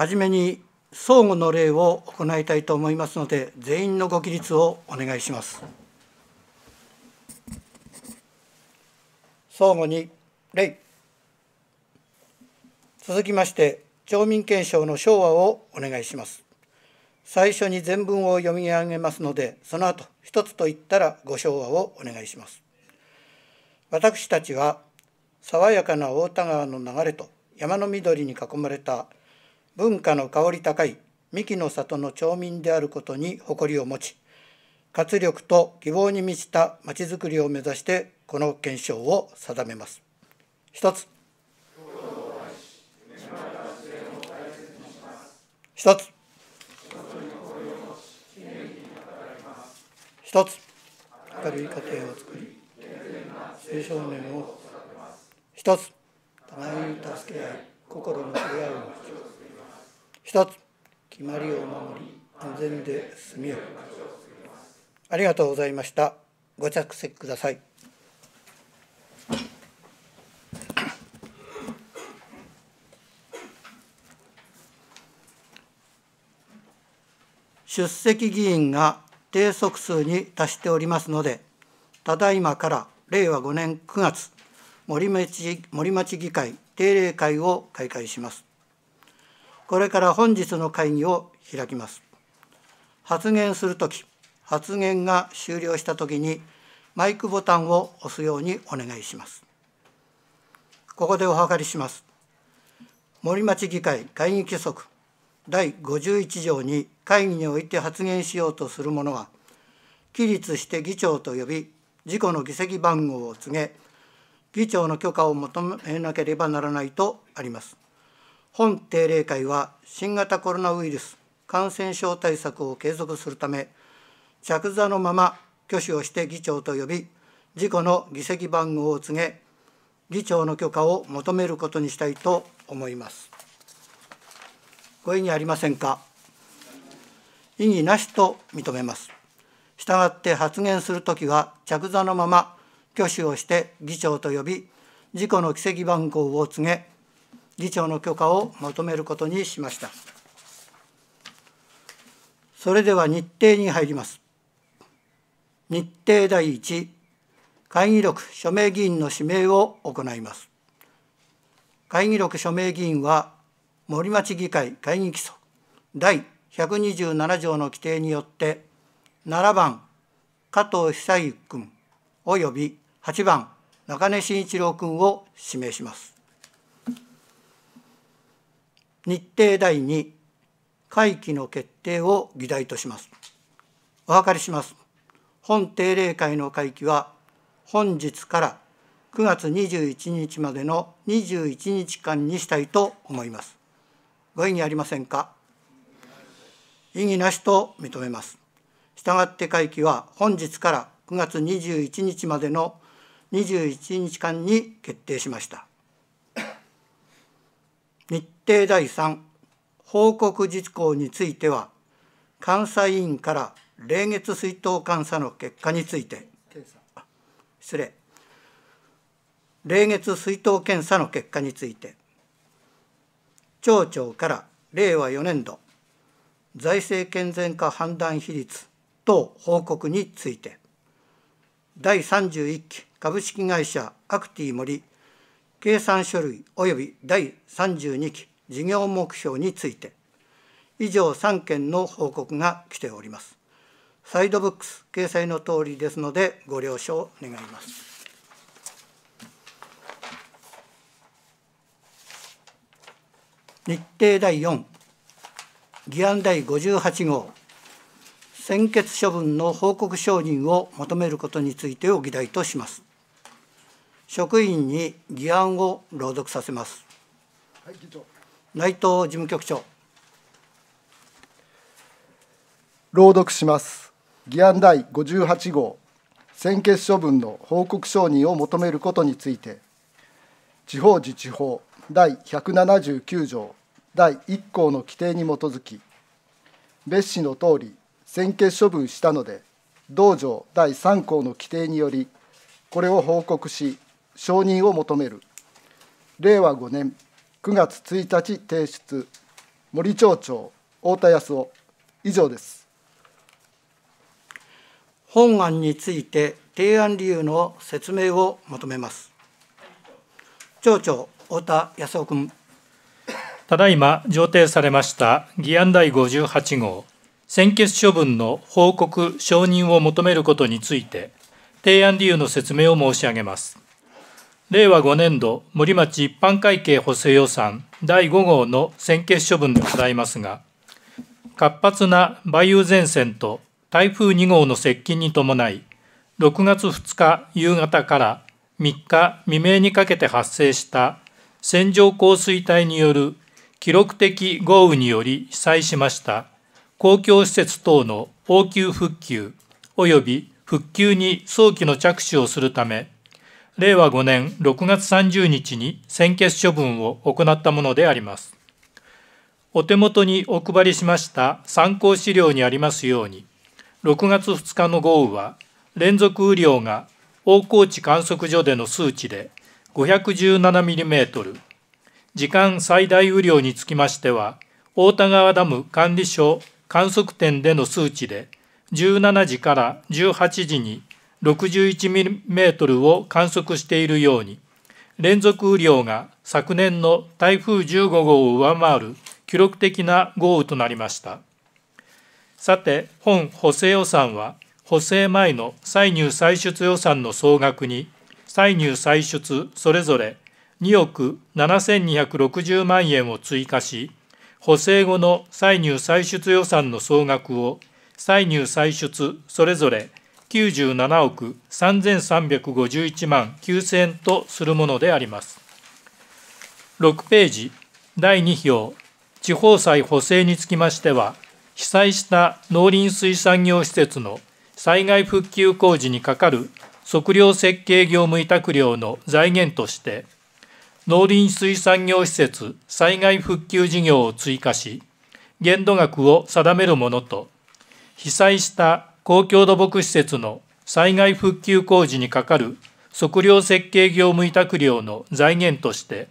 はじめに相互の礼を行いたいと思いますので全員のご起立をお願いします相互に礼続きまして町民憲章の昭和をお願いします最初に全文を読み上げますのでその後一つと言ったらご昭和をお願いします私たちは爽やかな太田川の流れと山の緑に囲まれた文化の香り高い三木の里の町民であることに誇りを持ち活力と希望に満ちたまちづくりを目指してこの憲章を定めます。一つ一つ一つ明るい家庭を作り青少年を一つ互いに助け合い心の触れ合いを一つ決まりを守り安全で住みよありがとうございましたご着席ください出席議員が定則数に達しておりますのでただいまから令和5年9月森町森町議会定例会を開会しますこれから本日の会議を開きます。発言するとき、発言が終了したときに、マイクボタンを押すようにお願いします。ここでお諮りします。森町議会会議規則第51条に会議において発言しようとする者は、起立して議長と呼び、事故の議席番号を告げ、議長の許可を求めなければならないとあります。本定例会は新型コロナウイルス感染症対策を継続するため着座のまま挙手をして議長と呼び事故の議席番号を告げ議長の許可を求めることにしたいと思いますご異議ありませんか異議なしと認めますしたがって発言するときは着座のまま挙手をして議長と呼び事故の議席番号を告げ議長の許可を求めることにしました。それでは日程に入ります。日程第1、会議録署名議員の指名を行います。会議録署名議員は森町議会会議規則第127条の規定によって7番加藤久幸君及び8番中根慎一郎君を指名します。日程第2会期の決定を議題とします。お分かりします。本定例会の会期は本日から9月21日までの21日間にしたいと思います。ご異議ありませんか異議なしと認めます。したがって会期は本日から9月21日までの21日間に決定しました。日程第3報告実行については監査委員から霊月水頭監査の結果について失礼霊月水頭検査の結果について町長から令和4年度財政健全化判断比率等報告について第31期株式会社アクティ森計算書類及び第32期事業目標について以上3件の報告が来ておりますサイドブックス掲載の通りですのでご了承願います日程第4議案第58号専決処分の報告承認を求めることについてを議題とします職員に議案を朗読させます。はい、議長内藤事務局長。朗読します。議案第58号、専決処分の報告承認を求めることについて、地方自治法第179条第1項の規定に基づき、別紙のとおり、専決処分したので、道場第3項の規定により、これを報告し、承認を求める令和5年9月1日提出森町長太田康夫以上です本案について提案理由の説明を求めます町長太田康夫君ただいま上呈されました議案第58号専決処分の報告承認を求めることについて提案理由の説明を申し上げます令和5年度森町一般会計補正予算第5号の先決処分でございますが、活発な梅雨前線と台風2号の接近に伴い、6月2日夕方から3日未明にかけて発生した線状降水帯による記録的豪雨により被災しました公共施設等の応急復旧及び復旧に早期の着手をするため令和5年6月30日に専決処分を行ったものであります。お手元にお配りしました参考資料にありますように、6月2日の豪雨は連続雨量が大河内観測所での数値で 517mm、時間最大雨量につきましては、太田川ダム管理所観測点での数値で17時から18時に 61mm を観測しているように連続雨量が昨年の台風15号を上回る記録的な豪雨となりましたさて本補正予算は補正前の歳入歳出予算の総額に歳入歳出それぞれ2億7260万円を追加し補正後の歳入歳出予算の総額を歳入歳出それぞれ97億3351万9000円とするものであります。6ページ第2票地方債補正につきましては被災した農林水産業施設の災害復旧工事にかかる測量設計業務委託料の財源として農林水産業施設災害復旧事業を追加し限度額を定めるものと被災した公共土木施設の災害復旧工事にかかる測量設計業務委託料の財源として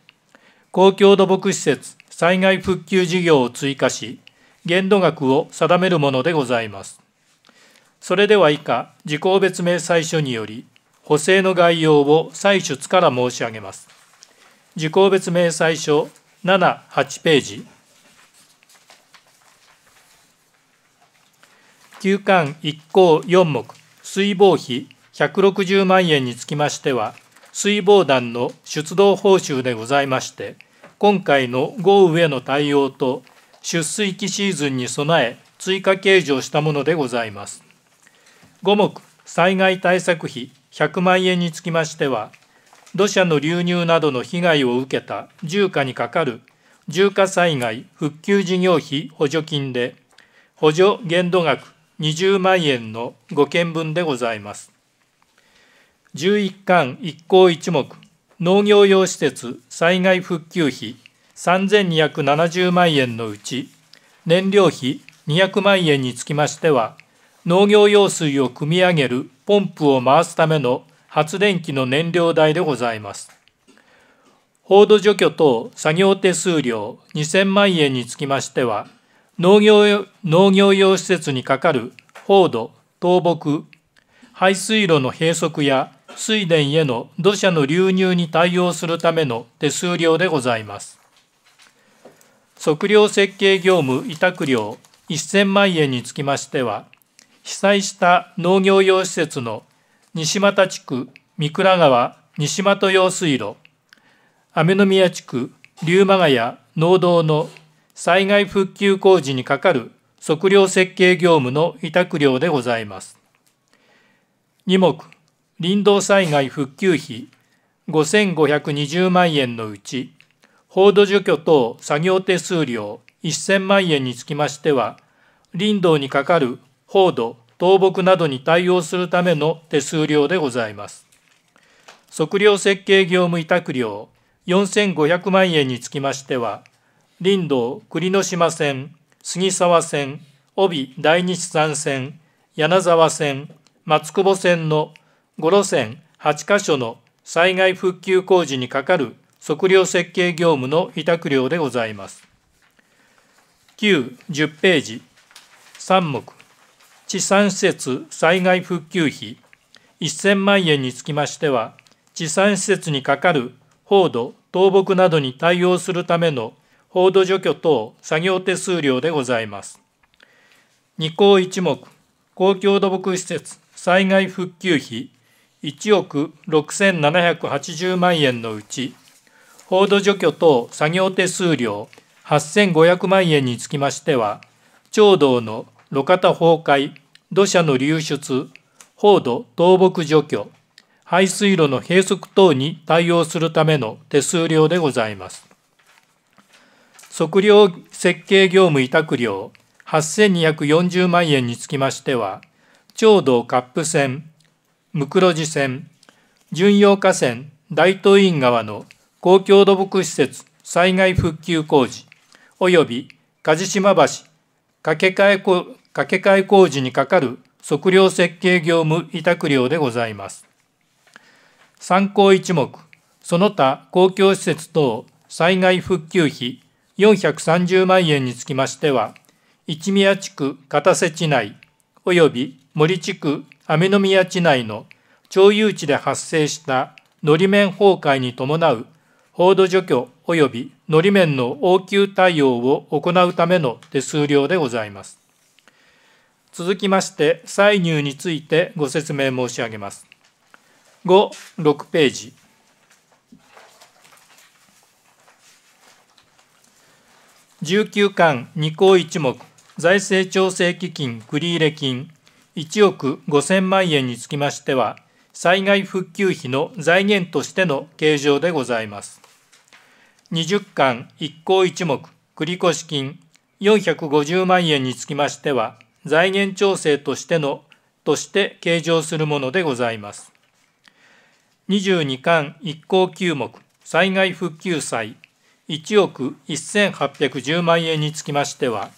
公共土木施設災害復旧事業を追加し限度額を定めるものでございます。それでは以下事項別明細書により補正の概要を採出から申し上げます。事項別明細書78ページ休館1項4目水防費160万円につきましては水防団の出動報酬でございまして今回の豪雨への対応と出水期シーズンに備え追加計上したものでございます5目災害対策費100万円につきましては土砂の流入などの被害を受けた重火にかかる重火災害復旧事業費補助金で補助限度額20万円の5件分でございます。11巻1項1目農業用施設災害復旧費3270万円のうち燃料費200万円につきましては農業用水を汲み上げるポンプを回すための発電機の燃料代でございます。報道除去等作業手数料2000万円につきましては農業農業用施設にかかる放土、倒木、排水路の閉塞や水田への土砂の流入に対応するための手数料でございます。測量設計業務委託料1000万円につきましては、被災した農業用施設の西俣地区三倉川西俣用水路、雨宮地区龍馬ヶ谷農道の災害復旧工事にかかる測量設計業務の委託料でございます。2目、林道災害復旧費5520万円のうち、報道除去等作業手数料1000万円につきましては、林道にかかる報道、倒木などに対応するための手数料でございます。測量設計業務委託料4500万円につきましては、林道栗の島線、杉沢線、帯大日山線、柳沢線、松久保線の5路線8箇所の災害復旧工事にかかる測量設計業務の委託料でございます。9、10ページ、3目、地産施設災害復旧費1000万円につきましては、地産施設にかかる高度、倒木などに対応するための報道除去等作業手数料でございます。2項1目、公共土木施設災害復旧費1億6780万円のうち、報道除去等作業手数料8500万円につきましては、町道の路肩崩壊、土砂の流出、報道倒木除去、排水路の閉塞等に対応するための手数料でございます。測量設計業務委託料8240万円につきましては、長道カップ線、ムクロジ線、巡洋河川大東院川の公共土木施設災害復旧工事、及び梶島橋架け替えけ替え工事にかかる測量設計業務委託料でございます。参考一目、その他公共施設等災害復旧費430万円につきましては、一宮地区片瀬地内及び森地区雨宮地内の町有地で発生したのり面崩壊に伴う報道除去及びのり面の応急対応を行うための手数料でございます。続きまして、歳入についてご説明申し上げます。5、6ページ。19巻2項1目財政調整基金繰入金1億5000万円につきましては災害復旧費の財源としての計上でございます20巻1項1目繰越金450万円につきましては財源調整としてのとして計上するものでございます22巻1項9目災害復旧債1億1810万円につきましては、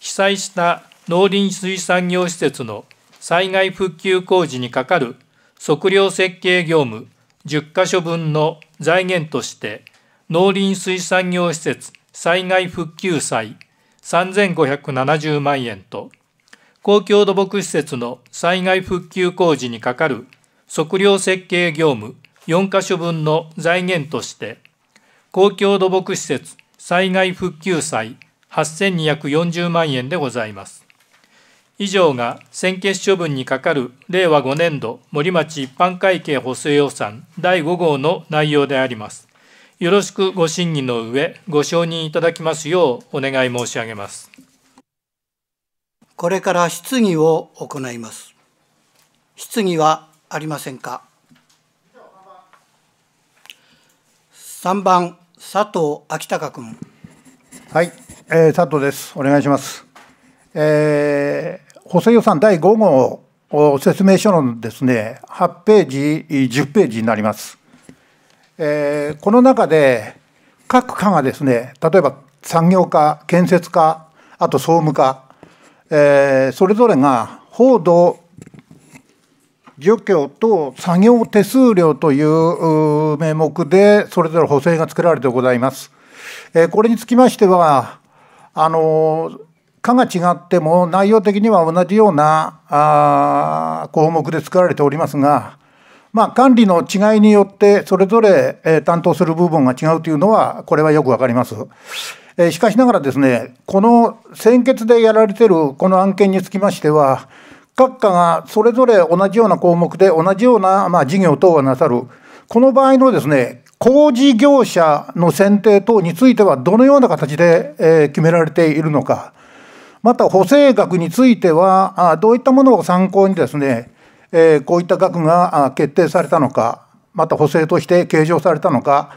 被災した農林水産業施設の災害復旧工事にかかる測量設計業務10カ所分の財源として、農林水産業施設災害復旧債3570万円と、公共土木施設の災害復旧工事にかかる測量設計業務4カ所分の財源として、公共土木施設災害復旧債8240万円でございます。以上が先決処分にかかる令和5年度森町一般会計補正予算第5号の内容であります。よろしくご審議の上、ご承認いただきますようお願い申し上げます。これから質疑を行います。質疑はありませんか。3番佐藤昭隆君。はい、えー、佐藤です。お願いします。えー、補正予算第5号説明書のですね、8ページ、10ページになります。えー、この中で、各課がですね、例えば産業課、建設課、あと総務課、えー、それぞれが報道除去と作業手数料という名目でそれぞれ補正が作られてございます。これにつきましてはあの科が違っても内容的には同じような項目で作られておりますが、まあ、管理の違いによってそれぞれ担当する部分が違うというのはこれはよくわかります。しかしながらですねこの先決でやられてるこの案件につきましては各課がそれぞれ同じような項目で同じような、まあ、事業等をなさる、この場合のですね、工事業者の選定等については、どのような形で、えー、決められているのか、また補正額については、あどういったものを参考にですね、えー、こういった額が決定されたのか、また補正として計上されたのか、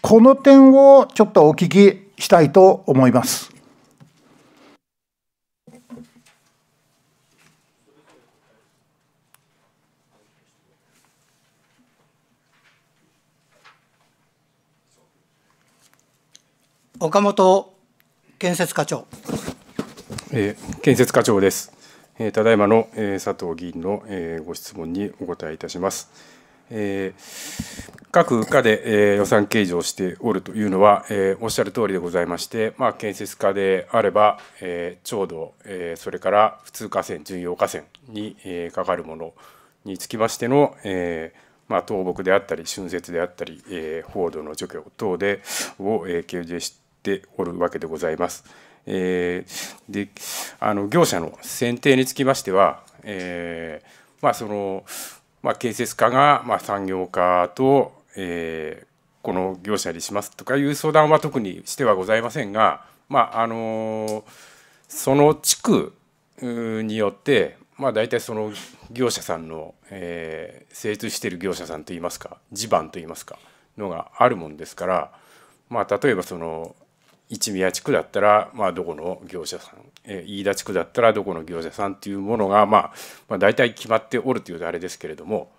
この点をちょっとお聞きしたいと思います。岡本建設課長。えー、建設課長です。えー、ただいまの、えー、佐藤議員の、えー、ご質問にお答えいたします。えー、各課で、えー、予算計上しておるというのは、えー、おっしゃる通りでございまして、まあ、建設課であれば、えー、ちょうど、えー、それから普通河川、巡洋河川に、えー、かかるものにつきましての、えーまあ、倒木であったり、春節であったり、えー、報道の除去等でを、えー、計上しておるわけでございます。えー、であの業者の選定につきましては、えー、まあそのまあ、建設課が、まあ、産業家と、えー、この業者にしますとかいう相談は特にしてはございませんが、まああのその地区によって、まあ、大体その業者さんの、えー、精通している業者さんといいますか地盤といいますかのがあるもんですから、まあ、例えばその一宮地区だったら、まあ、どこの業者さん、えー、飯田地区だったらどこの業者さんというものが、まあ、まあ大体決まっておるというとあれですけれども、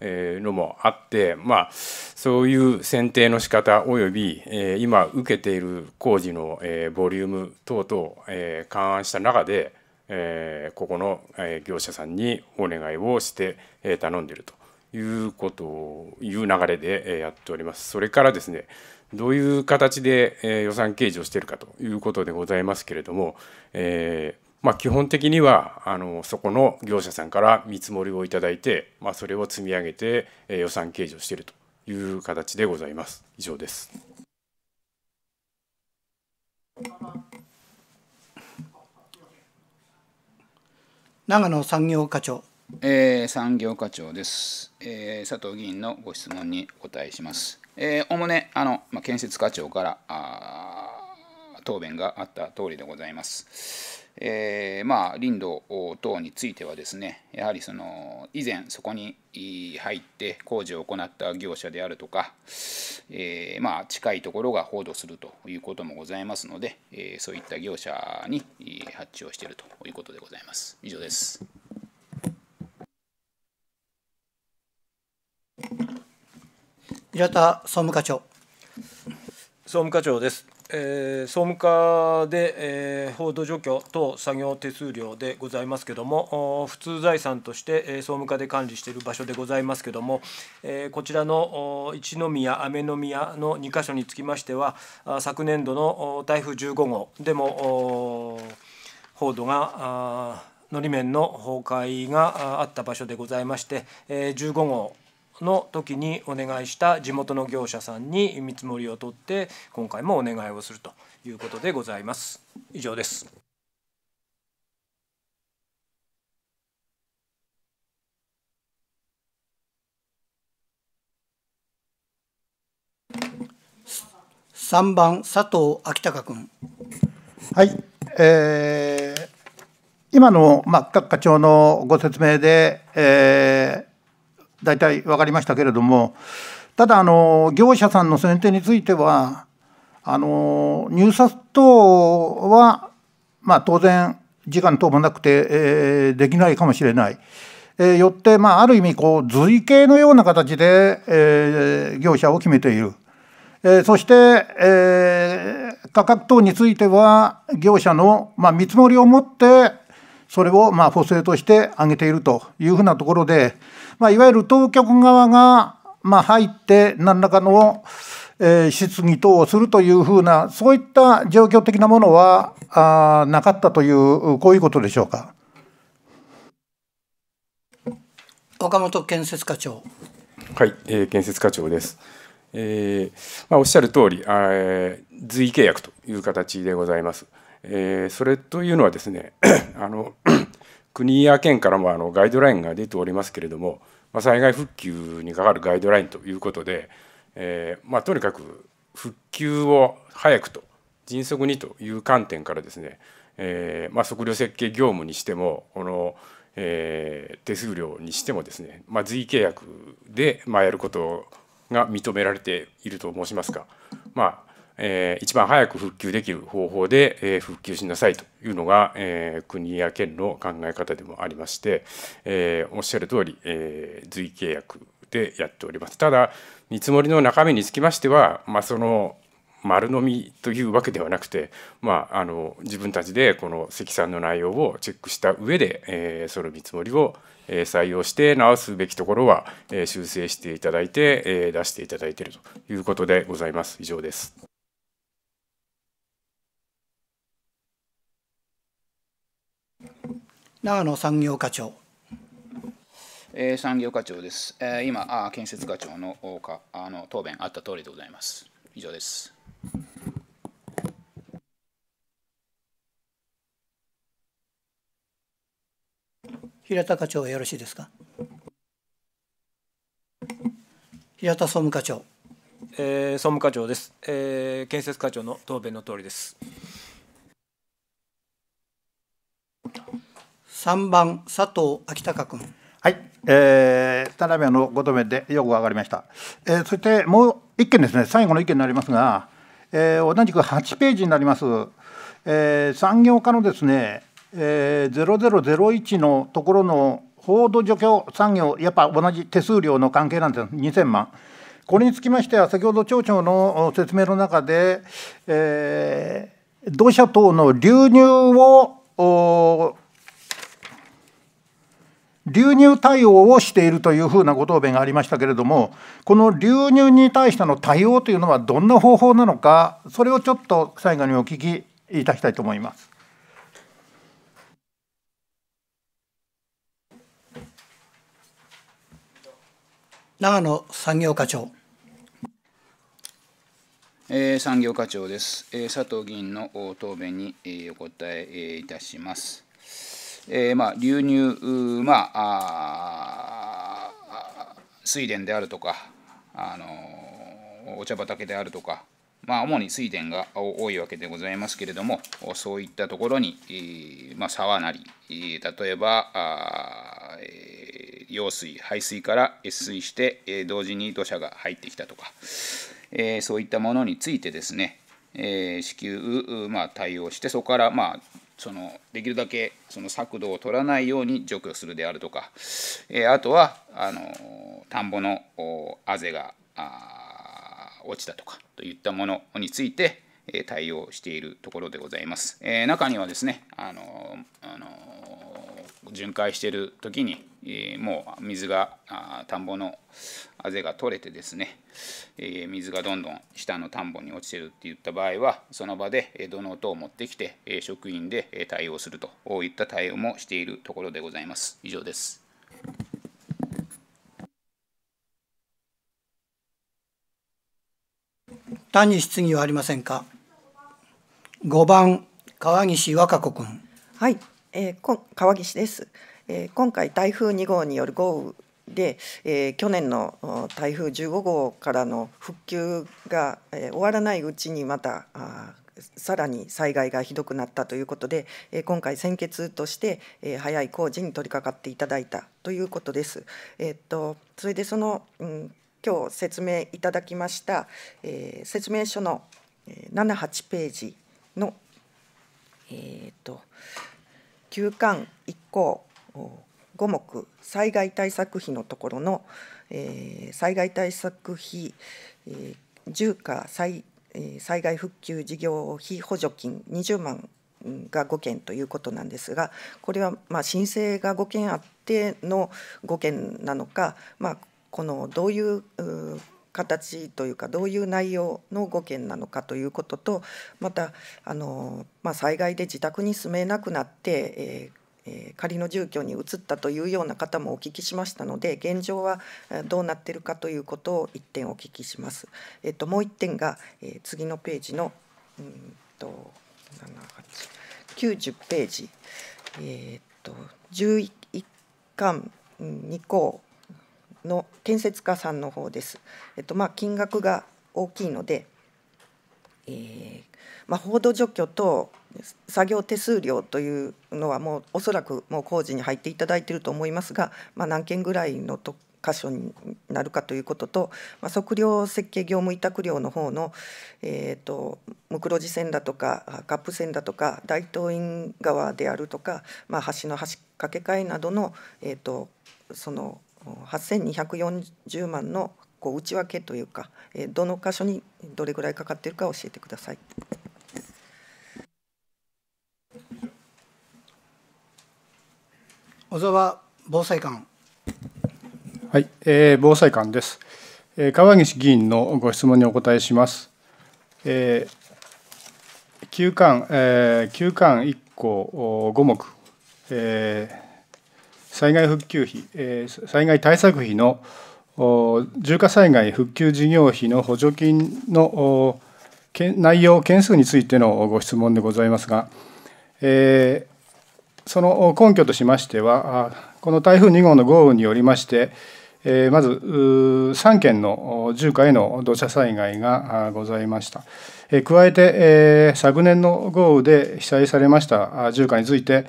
えー、のもあって、まあ、そういう選定の仕方および、えー、今受けている工事の、えー、ボリューム等々、えー、勘案した中で、えー、ここの、えー、業者さんにお願いをして、えー、頼んでいるということをいう流れで、えー、やっております。それからですねどういう形で、え予算計上しているかということでございますけれども、えー、まあ、基本的にはあのそこの業者さんから見積もりをいただいて、まあ、それを積み上げて、え予算計上しているという形でございます。以上です。長野産業課長。えー、産業課長です、えー、佐藤議員のご質問にお答えします。えー、おむねあの、まあ、建設課長から答弁があった通りでございます。えー、まあ林道等についてはですねやはりその以前そこに入って工事を行った業者であるとか、えー、まあ近いところが報道するということもございますので、えー、そういった業者に発注をしているということでございます。以上です。平田総務課長総務課長です、えー、総務課で、えー、報道除去等作業手数料でございますけれども普通財産として、えー、総務課で管理している場所でございますけれども、えー、こちらの一宮雨宮の2か所につきましては昨年度の台風15号でも報道がのり面の崩壊があった場所でございまして、15号の時にお願いした地元の業者さんに見積もりを取って今回もお願いをするということでございます以上です三番佐藤昭隆君はい、えー、今の、まあ、各課長のご説明で、えー、大体分かりましたけれどもただあの業者さんの選定についてはあの入札等は、まあ、当然時間等もなくて、えできないかもしれない。えよって、まあ、ある意味こう随形のような形で、え業者を決めている、えー、そして、えー、価格等については業者の、まあ、見積もりをもってそれをまあ補正として挙げているというふうなところで、まあ、いわゆる当局側がまあ入って何らかの、えー、質疑等をするというふうなそういった状況的なものはあなかったというこういうことでしょうか。岡本建設課長。はい、えー、建設課長です。えーまあ、おっしゃる通り、えー、随意契約という形でございます。えー、それというのはですね あの 国や県からもあのガイドラインが出ておりますけれども、まあ、災害復旧にかかるガイドラインということで、えー、まあ、とにかく復旧を早くと迅速にという観点からですね、えー、まあ、測量設計業務にしてもこの、え手数料にしてもですね、ま随意契約で、まやることが認められていると申しますか、まえー、一番早く復旧できる方法で、えー、復旧しなさいというのが、えー、国や県の考え方でもありまして、えおっしゃる通り、え随契約でやっております。ただ見積もりの中身につきましては、まあ、その丸飲みというわけではなくて、まあ、あの自分たちでこの積算の内容をチェックした上で、えー、その見積もりを採用して直すべきところは修正していただいて出していただいているということでございます。以上です。長野産業課長えー、産業課長です。えー、今あ、建設課長のおかあの答弁あった通りでございます。以上です。平田課長よろしいですか。平田総務課長。えー、総務課長です、えー。建設課長の答弁の通りです。三番佐藤昭隆君はい、えー、田辺のごとめでよく分かりました、えー、そしてもう1件ですね最後の1件になりますが、えー、同じく8ページになります、えー、産業化のですね、えゼ0001のところの報道除去産業やっぱ同じ手数料の関係なんです2000万これにつきましては先ほど町長の説明の中で、えー、同社等の流入を流入対応をしているというふうなご答弁がありましたけれどもこの流入に対しての対応というのはどんな方法なのかそれをちょっと最後にお聞きいたしたいと思います。長野産業課長、えー、産業課長です、えー、佐藤議員の答弁に、えー、お答え、いたします。えー、まあ、流入、まあ、水田であるとか、あのお茶畑であるとか、まあ、主に水田が多いわけでございますけれどもそういったところに、えー、まあ、沢なり、例えばあ、え用水排水から越水して、え同時に土砂が入ってきたとか、えそういったものについてですね、えー、至急、まあ、対応してそこから、まあ、そのできるだけその作動を取らないように除去するであるとか、えー、あとはあの田んぼのあぜが落ちたとかといったものについて、えー、対応しているところでございます。えー、中にはですねあのあの巡回している時にえもう水が田んぼのあぜが取れてですね、え水がどんどん下の田んぼに落ちてるって言った場合はその場で土の音を持ってきて職員で対応するといった対応もしているところでございます。以上です。他に質疑はありませんか。5番川岸和歌子君。はい、えー、川岸です。え今回台風2号による豪雨で、えー、去年の台風15号からの復旧が、えー、終わらないうちにまたあさらに災害がひどくなったということで、えー、今回先決として、えー、早い工事に取り掛かっていただいたということです。えー、っとそれでその、うん、今日説明いただきました、えー、説明書の78ページの、えーと、と休館1項5目災害対策費のところの、えー、災害対策費、えー、重災,、えー、災害復旧事業費補助金20万が5件ということなんですがこれはま申請が5件あっての5件なのか、まあ、このどういう形というかどういう内容の5件なのかということとまたあの、まあ、災害で自宅に住めなくなって、えーえ仮の住居に移ったというような方もお聞きしましたので現状はどうなっているかということを一点お聞きします。えっと、もう一点が、え次のページのうんと90ページ、えーと、11巻2項の建設家さんの方です。えっ、ー、とまあ、金額が大きいので、えーまあ、報道除去と作業手数料というのはもうおそらくもう工事に入っていただいていると思いますが、まあ、何件ぐらいのと箇所になるかということと、まあ、測量設計業務委託料の方の、えーと、ムクロジ線だとかカップ線だとか大東院川であるとか、まあ、橋の橋架け替えなどの,、えーとその8240万のこう内訳というか、えー、どの箇所にどれぐらいかかっているか教えてください。小沢防災官。はい、えー、防災官です、えー、川岸議員のご質問にお答えします、えー、休館、えー、休館一項五目、えー、災害復旧費、えー、災害対策費の重化災害復旧事業費の補助金の内容、件数についてのご質問でございますが、えその根拠としましてはこの台風2号の豪雨によりましてまず3件の住家への土砂災害がございました加えて昨年の豪雨で被災されました住家について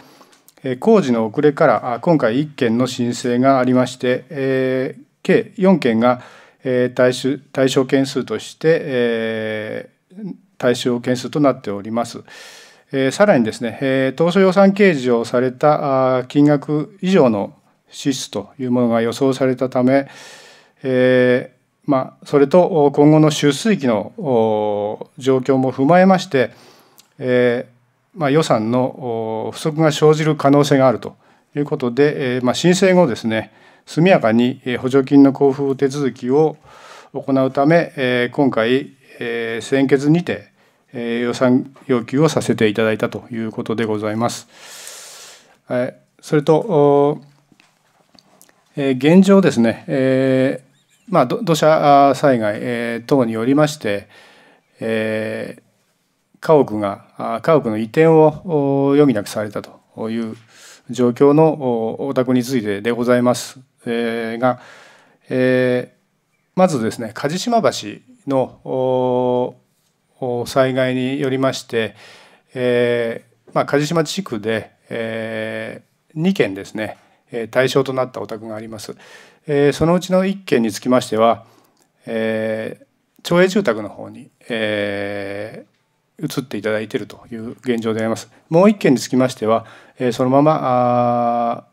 工事の遅れから今回1件の申請がありまして計4件が対象件数として対象件数となっております。えさらにですね、え当初予算掲示をされた金額以上の支出というものが予想されたため、えー、まあ、それと今後の出水期の状況も踏まえまして、えまあ、予算の不足が生じる可能性があるということで、えまあ、申請後ですね速やかに補助金の交付手続きを行うため、え今回、え先決にてえ予算要求をさせていただいたということでございます。えそれと、え現状ですね、えまあ、土砂災害、え等によりまして、え家屋が家屋の移転を余儀なくされたという状況のお宅についてでございますえが、えまずですね梶島橋の災害によりまして、えー、まあ、梶島地区で、えー、2件ですね対象となったお宅があります、えー、そのうちの1件につきましては、え町営住宅の方に、えー、移っていただいているという現状でありますもう1件につきましては、えそのまま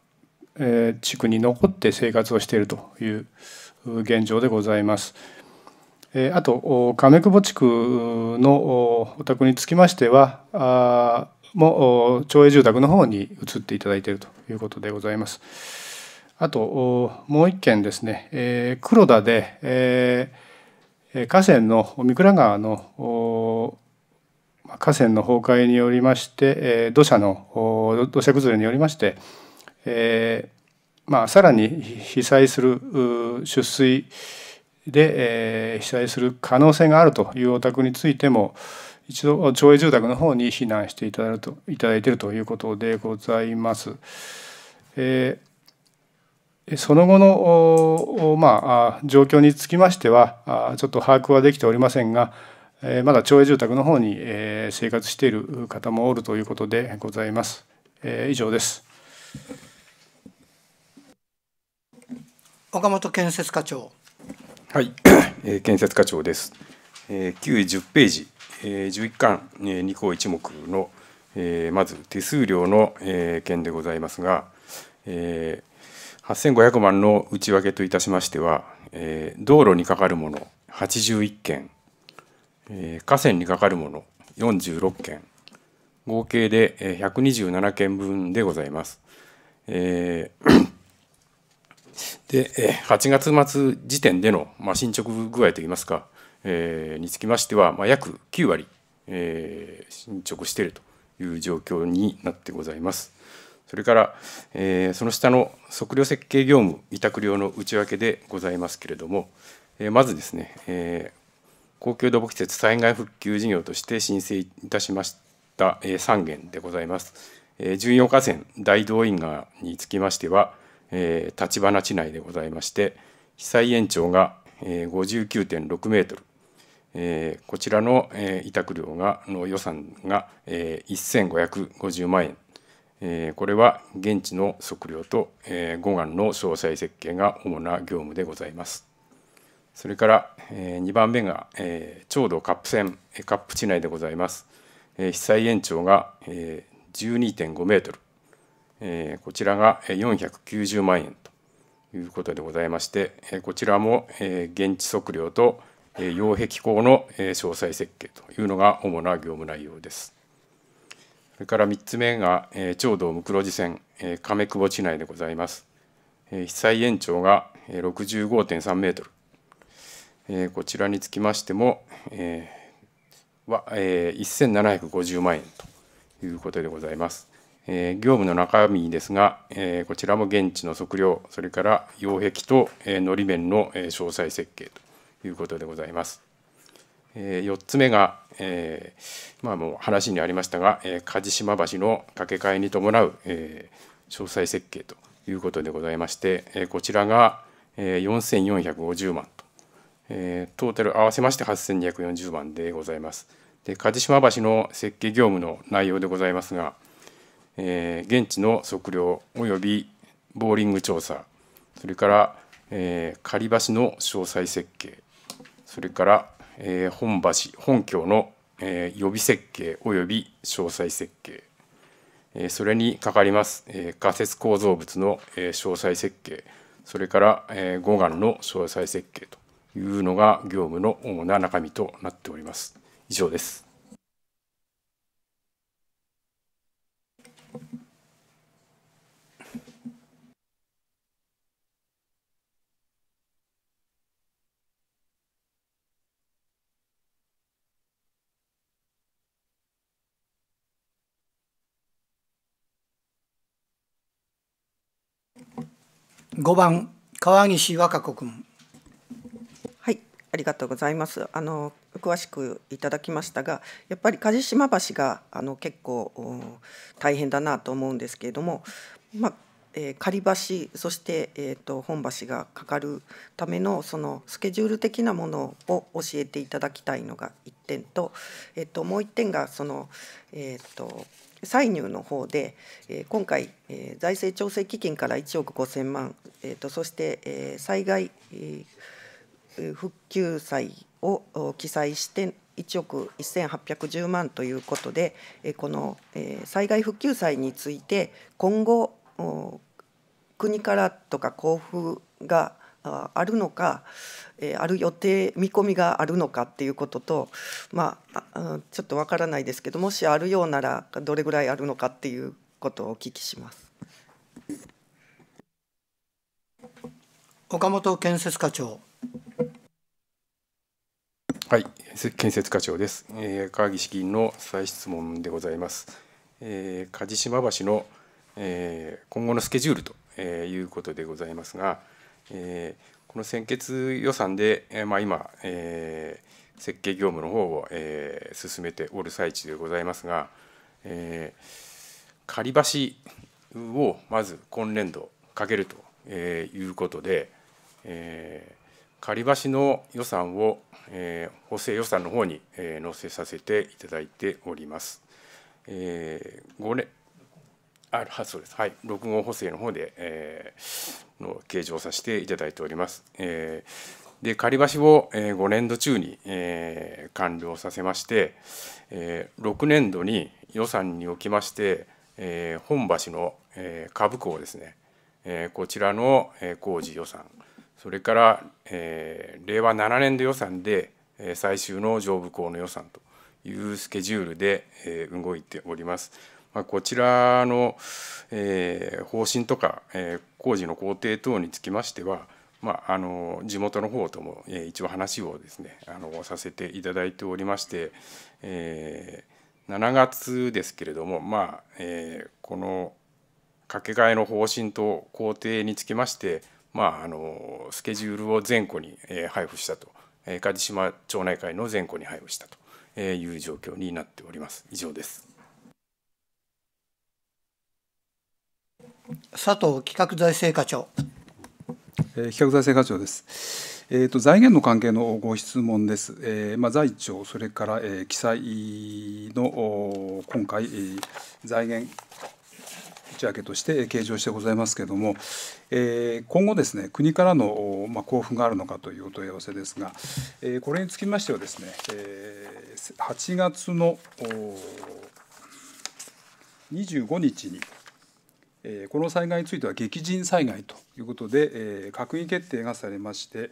え地区に残って生活をしているという現状でございます。えあと亀久保地区のお宅につきましてはあも町営住宅の方に移っていただいているということでございます。あともう一件ですね、え黒田で、え河川の御蔵川の河川の崩壊によりまして、え土砂の土砂崩れによりまして、えまあ、さらに被災する出水でえ被災する可能性があるというお宅についても一度町営住宅の方に避難していただるといただいているということでございます。えー、その後のまあ、状況につきましてはちょっと把握はできておりませんが、えー、まだ町営住宅の方に、えー、生活している方もおるということでございます。え以上です。岡本建設課長。はい、えー、建設課長です。えー、9位10ページ、えー、11巻、えー、2項1目の、えー、まず手数料の、えー、件でございますが、えー、8500万の内訳といたしましては、えー、道路にかかるもの81件、えー、河川にかかるもの46件、合計で127件分でございます。えーで、8月末時点での、まあ、進捗具合といいますか、えにつきましては、まあ、約9割、え進捗しているという状況になってございます。それから、えその下の測量設計業務委託料の内訳でございますけれども、えまずですね、え公共土木施設災害復旧事業として申請いたしました、え3件でございます。え14河川大動員がにつきましては、え立花地内でございまして被災延長が、え59.6メートル、えこちらの、え委託料がの予算が、え1550万円、えこれは現地の測量と、え護岸の詳細設計が主な業務でございます。それから、え2番目が、え長度カップ線カップ地内でございます。え被災延長が、え12.5メートルえこちらが490万円ということでございまして、えこちらも、え現地測量と、え擁壁工の、え詳細設計というのが主な業務内容です。それから3つ目が、え長道無黒寺線、え亀久保地内でございます。え被災延長が、え65.3メートル。えこちらにつきましても、えは、え1750万円ということでございます。え業務の中身ですが、えこちらも現地の測量、それから擁壁と、えのり面の、え詳細設計ということでございます。え4つ目が、えまあ、もう話にありましたが、え梶島橋の架け替えに伴う、え詳細設計ということでございまして、えこちらが、え4450万と、えトータル合わせまして8240万でございます。で梶島橋の設計業務の内容でございますが、えー、現地の測量及びボーリング調査それから、えー、仮橋の詳細設計それから、えー、本橋本橋の、えー、予備設計及び詳細設計、えー、それにかかります、えー、仮設構造物の、えー、詳細設計それから、えー、護岸の詳細設計というのが業務の主な中身となっております。以上です。五番川岸和歌子君はいありがとうございますあの詳しくいただきましたがやっぱり梶島橋があの結構大変だなと思うんですけれども、まあえー、仮橋そして、えーと、本橋がかかるためのそのスケジュール的なものを教えていただきたいのが1点と,、えーと、もう1点がその、えーと歳入の方で、今回、財政調整基金から1億5000万、えと、そして、災害、復旧債を記載して1億1810万ということで、この、災害復旧債について今後国からとか交付があるのかえー、ある予定見込みがあるのかっていうことと、まあ、あちょっとわからないですけどもしあるようならどれぐらいあるのかっていうことをお聞きします。岡本建設課長はい建設課長です、えー、川岸議員の再質問でございます、えー、梶島橋の、えー、今後のスケジュールということでございますが、えー、この先決予算で、えー、まあ、今、えー、設計業務の方を、えー、進めておる最中でございますが、え仮橋をまず今年度かけると、えいうことで、え仮橋の予算を、え補正予算の方に、え載せさせていただいております。えー、5年あはずです。はい、6号補正の方で、えー、の計上させていただいております。えー、で、仮橋を、えー、5年度中に、えー、完了させまして、えー、6年度に予算におきまして、えー、本橋の、えー、株港ですね、えー、こちらの、えー、工事予算、それから、えー、令和7年度予算で、えー、最終の上部港の予算というスケジュールで、えー、動いております。まあ、こちらの、えー、方針とか、えー、工事の工程等につきましては、まあ、あの地元の方とも、えー、一応話をですねあのさせていただいておりまして、えー、7月ですけれども、まあえー、この掛け替えの方針と工程につきまして、まあ、あのスケジュールを前後に、えー、配布したと、えー、梶島町内会の前後に配布したという状況になっております。以上です佐藤企画財政課長。えー、企画財政課長です。えーと、財源の関係のご質問です。えーまあ、財庁、それから、えー、記載の今回、えー、財源打ち内訳として計上してございますけれども、えー、今後ですね、国からの、まあ、交付があるのかというお問い合わせですが、えー、これにつきましてはですね、えー、8月の25日に、この災害については激甚災害ということで、閣議決定がされまして、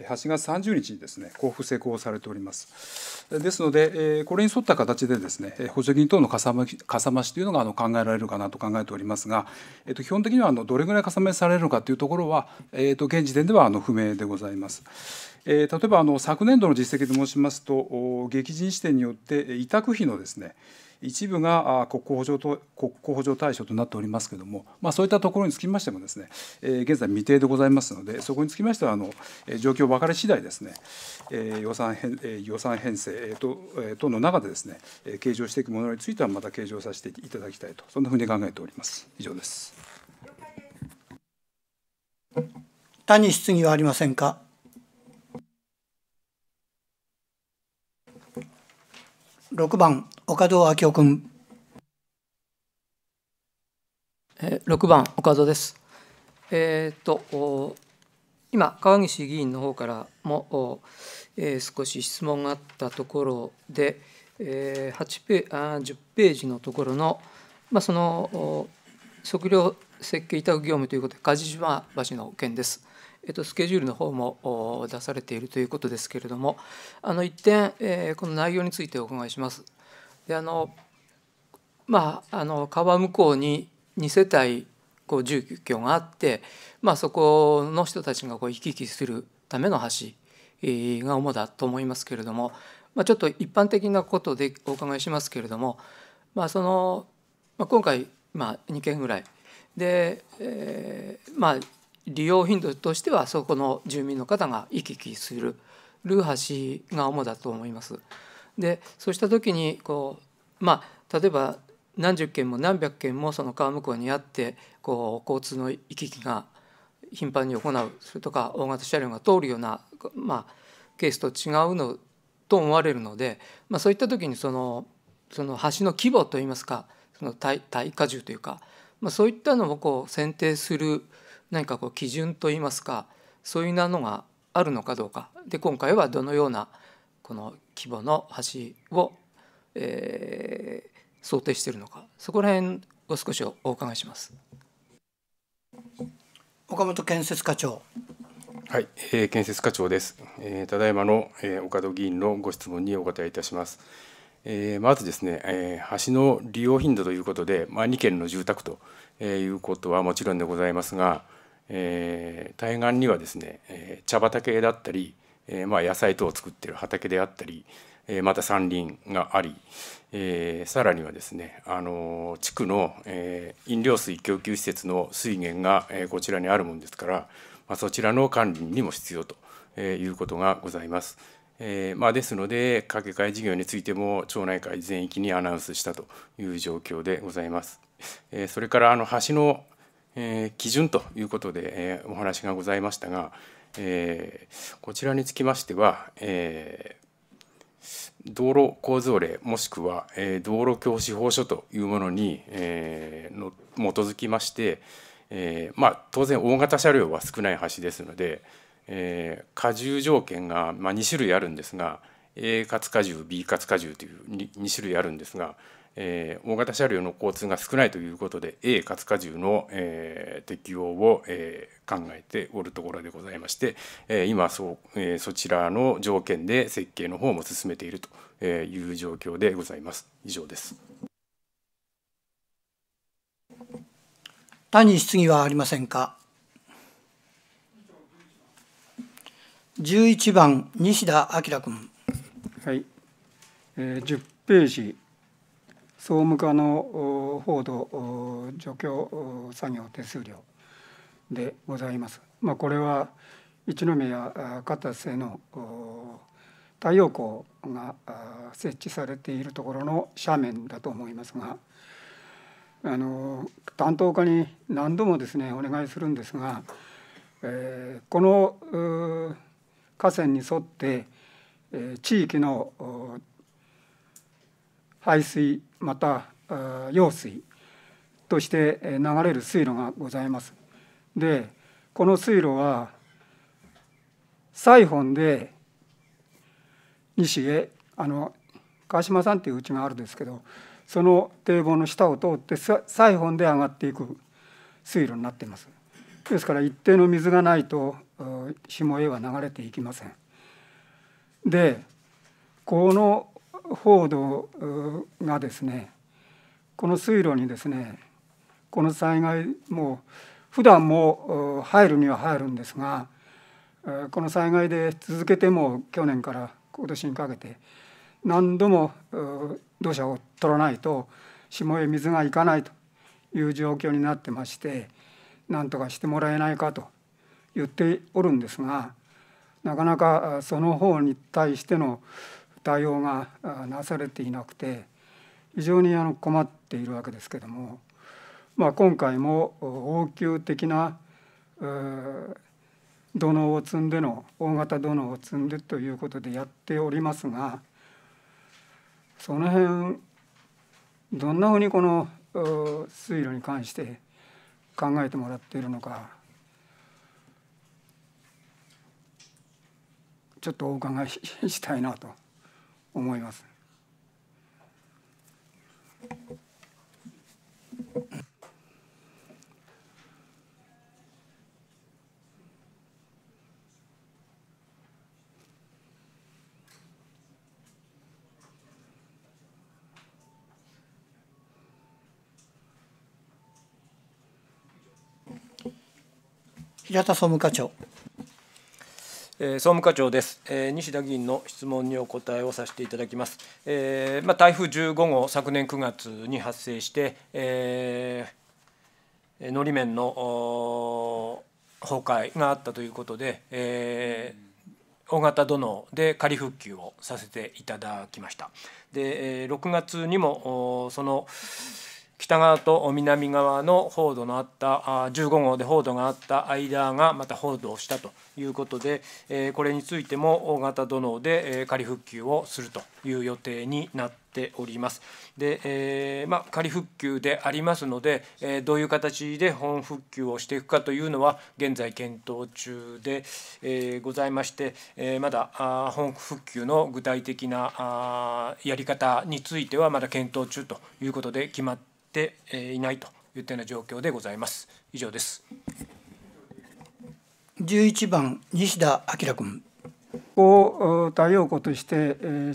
8月30日にですね、交付施行されております。ですので、これに沿った形でですね、補助金等のかさ増しというのが考えられるかなと考えておりますが、えっと、基本的にはどれぐらいかさ増しされるのかというところは、えっと、現時点では不明でございます。え例えばあの昨年度の実績で申しますと、激甚視点によって委託費のですね、一部が国交補助と国交補助対象となっておりますけれども、まあ、そういったところにつきましてもですね、え現在未定でございますので、そこにつきましてはあの状況分かり次第ですね、え予算編予算編成等等の中でですね、計上していくものについてはまた計上させていただきたいと、そんなふうに考えております。以上です。他に質疑はありませんか。6番岡戸明夫君6番岡戸です。えーと、今川岸議員の方からも、えー、少し質問があったところで、えー、ペあ10ページのところの、まあ、その測量設計委託業務ということで梶島橋の件です。えっと、スケジュールの方も出されているということですけれどもあの一点、えー、この内容についてお伺いします。であのまあ、あの川向こうに2世帯こう住居があって、まあ、そこの人たちがこう行き来するための橋が主だと思いますけれども、まあ、ちょっと一般的なことでお伺いしますけれども、まあそのまあ、今回、まあ、2件ぐらいで、えーまあ、利用頻度としてはそこの住民の方が行き来するルーハ橋が主だと思います。でそうした時にこう、まあ、例えば何十件も何百件もその川向こうにあってこう交通の行き来が頻繁に行うそれとか大型車両が通るような、まあ、ケースと違うのと思われるので、まあ、そういった時にそのその橋の規模といいますかその耐荷重というか、まあ、そういったのをこう選定する。何かこう基準といいますかそういうなのがあるのかどうかで今回はどのようなこの規模の橋を、えー、想定しているのかそこら辺を少しお伺いします岡本建設課長はい、えー、建設課長です、えー、ただいまの、えー、岡戸議員のご質問にお答えいたします、えー、まずですね、えー、橋の利用頻度ということで、まあ、2件の住宅ということはもちろんでございますがえー、対岸にはですね、えー、茶畑だったり、えーまあ、野菜等を作ってる畑であったり、えー、また山林があり、えー、さらにはですね、あのー、地区の、えー、飲料水供給施設の水源が、えー、こちらにあるもんですから、まあ、そちらの管理にも必要と、えいうことがございます。えーまあ、ですので掛け替え事業についても町内会全域にアナウンスしたという状況でございます。えそれからあの橋のえー、基準ということで、えー、お話がございましたが、えー、こちらにつきましては、え道路構造令もしくは、え道路教師法書というものに、えの基づきまして、えまあ、当然大型車両は少ない橋ですので、え荷重条件が、まあ、2種類あるんですが A 活荷重 B 活荷重という 2, 2種類あるんですが、えー、大型車両の交通が少ないということで A 活荷重の、えー、適用を、えー、考えておるところでございまして、え今そう、えそちらの条件で設計の方も進めているという状況でございます。以上です。他に質疑はありませんか。11番西田明君。はい。え10ページ総務課の報道除去作業手数料でございます。まあ、これは一宮片瀬の太陽光が設置されているところの斜面だと思いますがあの担当課に何度もですねお願いするんですが、えー、この河川に沿って、え地域の排水また用水として流れる水路がございます。でこの水路は西ンで西へあの川島さんっていう家があるんですけどその堤防の下を通って西ンで上がっていく水路になっています。ですから一定の水がないと下へは流れていきません。でこの報道がですねこの水路にですねこの災害も普段も入るには入るんですがこの災害で続けても去年から今年にかけて何度も土砂を取らないと下へ水が行かないという状況になってまして何とかしてもらえないかと言っておるんですがなかなかその方に対しての対応がなされていなくて非常にあの困っているわけですけども、まあ、今回も応急的な土のを積んでの大型土のを積んでということでやっておりますがその辺どんなふうにこの水路に関して考えてもらっているのかちょっとお伺いし たいなと。思います。平田総務課長総務課長です、西田議員の質問にお答えをさせていただきます。えーまあ、台風15号、昨年9月に発生して、えのり面の崩壊があったということで、えー、大型土ので仮復旧をさせていただきました。で6月にもその北側と南側の報道のあったあ15号で報道があった間がまた報道したということで、えこれについても大型土のうで、え仮復旧をするという予定になっております。で、えー、まあ、仮復旧でありますので、えー、どういう形で本復旧をしていくかというのは現在検討中で、えー、ございまして、えまだあ本復旧の具体的なあやり方についてはまだ検討中ということで決まってっていないといったような状況でございます。以上です。11番西田明君。を太陽光として、え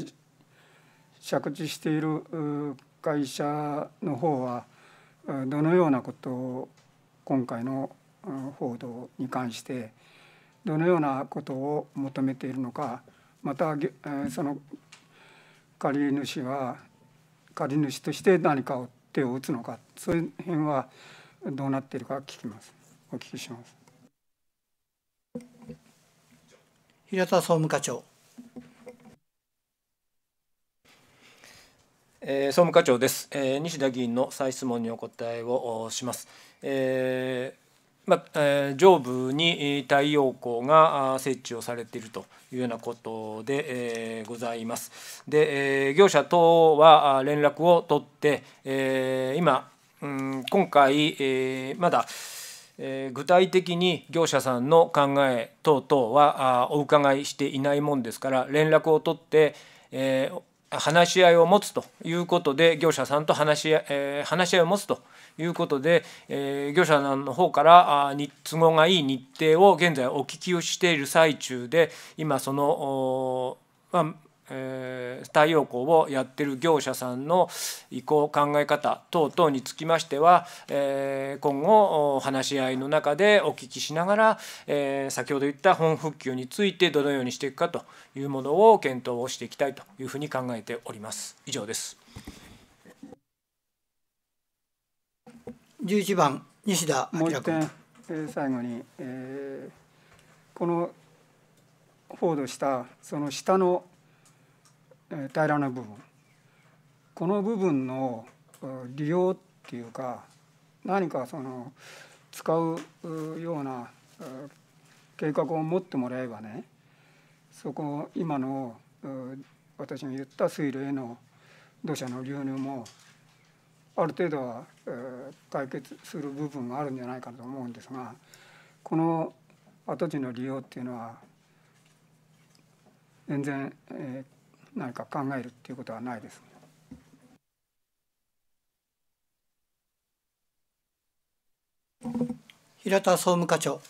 ー、借地している会社の方はどのようなことを今回の報道に関してどのようなことを求めているのかまたその借り主は借り主として何かを手を打つのかそういう辺はどうなっているか聞きますお聞きします平田総務課長、えー、総務課長です、えー、西田議員の再質問にお答えをします、えーまあ、上部に太陽光が設置をされているというようなことでございます。で業者等は連絡を取って今今回まだ具体的に業者さんの考え等々はお伺いしていないもんですから連絡を取って話し合いを持つということで業者さんと話し合いを持つということで、えー、業者の方からあ都合がいい日程を現在お聞きをしている最中で今そのまあえー、太陽光をやってる業者さんの意向考え方等々につきましては、えー、今後話し合いの中でお聞きしながら、えー、先ほど言った本復旧についてどのようにしていくかというものを検討をしていきたいというふうに考えております。以上です十一番西田もう一点、えー、最後に、えー、このフォードしたその下の、えー、平らな部分この部分の利用っていうか何かその使うような計画を持ってもらえばねそこ今の私が言った水路への土砂の流入もある程度は解決する部分があるんじゃないかと思うんですがこの跡地の利用っていうのは全然、え何か考えるっていうことはないです。平田総務課長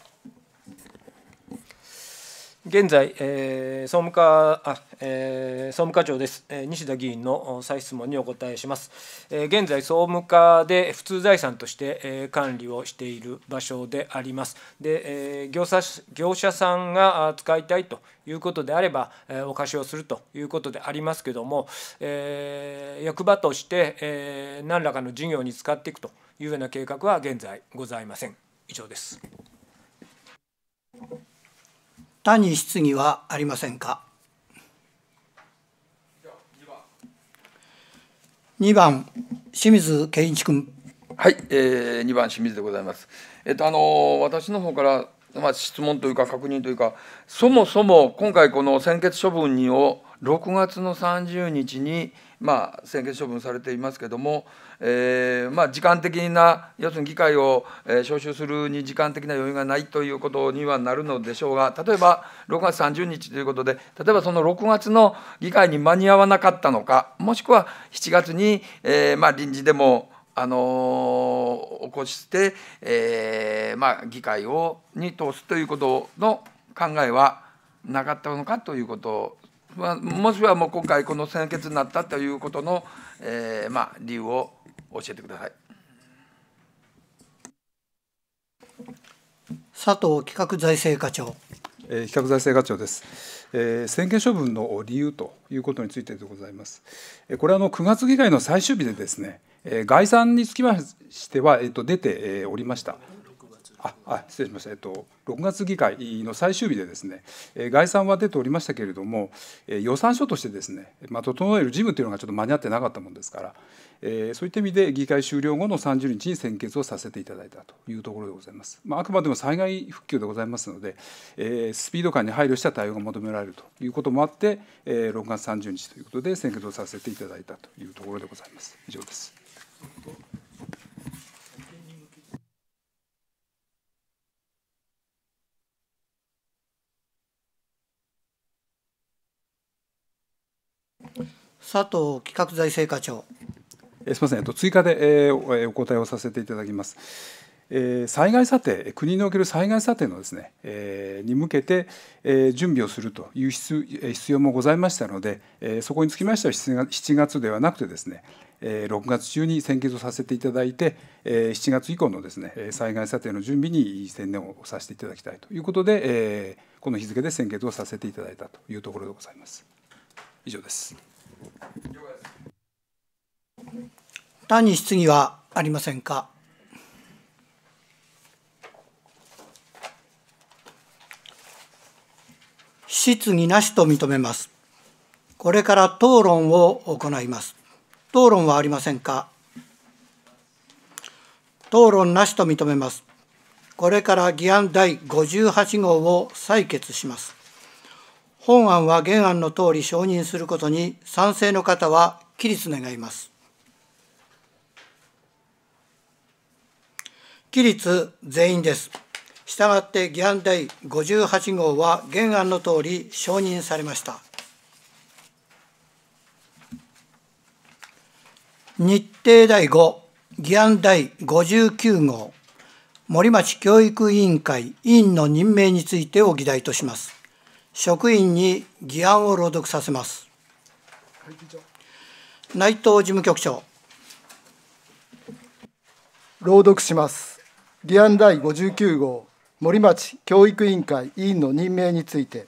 現在、えー、総務課あ、えー、総務課長です、えー、西田議員の再質問にお答えします、えー、現在総務課で普通財産として、えー、管理をしている場所でありますで、えー、業者業者さんが使いたいということであれば、えー、お貸しをするということでありますけども、えー、役場として、えー、何らかの事業に使っていくというような計画は現在ございません以上です他に質疑はありませんか2番清水健一君はい、えー、2番清水でございます。えっとあの私の方からまあ、質問というか確認というかそもそも今回この専決処分にを6月の30日にまあ、宣決処分されていますけども、えー、まあ、時間的な、要するに議会を、え招集するに時間的な余裕がないということにはなるのでしょうが、例えば6月30日ということで、例えばその6月の議会に間に合わなかったのか、もしくは7月に、えー、まあ、臨時でも、あのー、起こして、えまあ、議会をに通すということの考えはなかったのかということまあ、もしくはもう今回この先決になったということの、えー、まあ、理由を教えてください。佐藤企画財政課長。え企画財政課長です。えー、宣言処分の理由ということについてでございます。えこれはあの9月議会の最終日でですね、え概算につきましては、えと出て、えおりました。ああ失礼しました、えっと、6月議会の最終日でですね、概算は出ておりましたけれども、予算書としてですね、まあ、整える事務というのがちょっと間に合ってなかったものですから、えそういった意味で議会終了後の30日に先決をさせていただいたというところでございます。まあ、あくまでも災害復旧でございますので、えスピード感に配慮した対応が求められるということもあって、え6月30日ということで選決をさせていただいたというところでございます。以上です。佐藤企画財政課長。えすみません、えっと、追加で、えー、お答えをさせていただきます。え災害査定国における災害査定のですね、えに向けて、え準備をするという必要もございましたので、えそこにつきましては7月ではなくてですね、え6月中に先決をさせていただいて、え7月以降のですね災害査定の準備に専念をさせていただきたいということで、えこの日付で先決をさせていただいたというところでございます。以上です。他に質疑はありませんか質疑なしと認めます。これから討論を行います。討論はありませんか討論なしと認めます。これから議案第58号を採決します。本案は原案の通り承認することに賛成の方は起立願います。起立全員です。したがって議案第58号は原案の通り承認されました。日程第5議案第59号森町教育委員会委員の任命についてを議題とします。職員に議案を朗読させます。内藤事務局長。朗読します。議案第59号、森町教育委員会委員の任命について、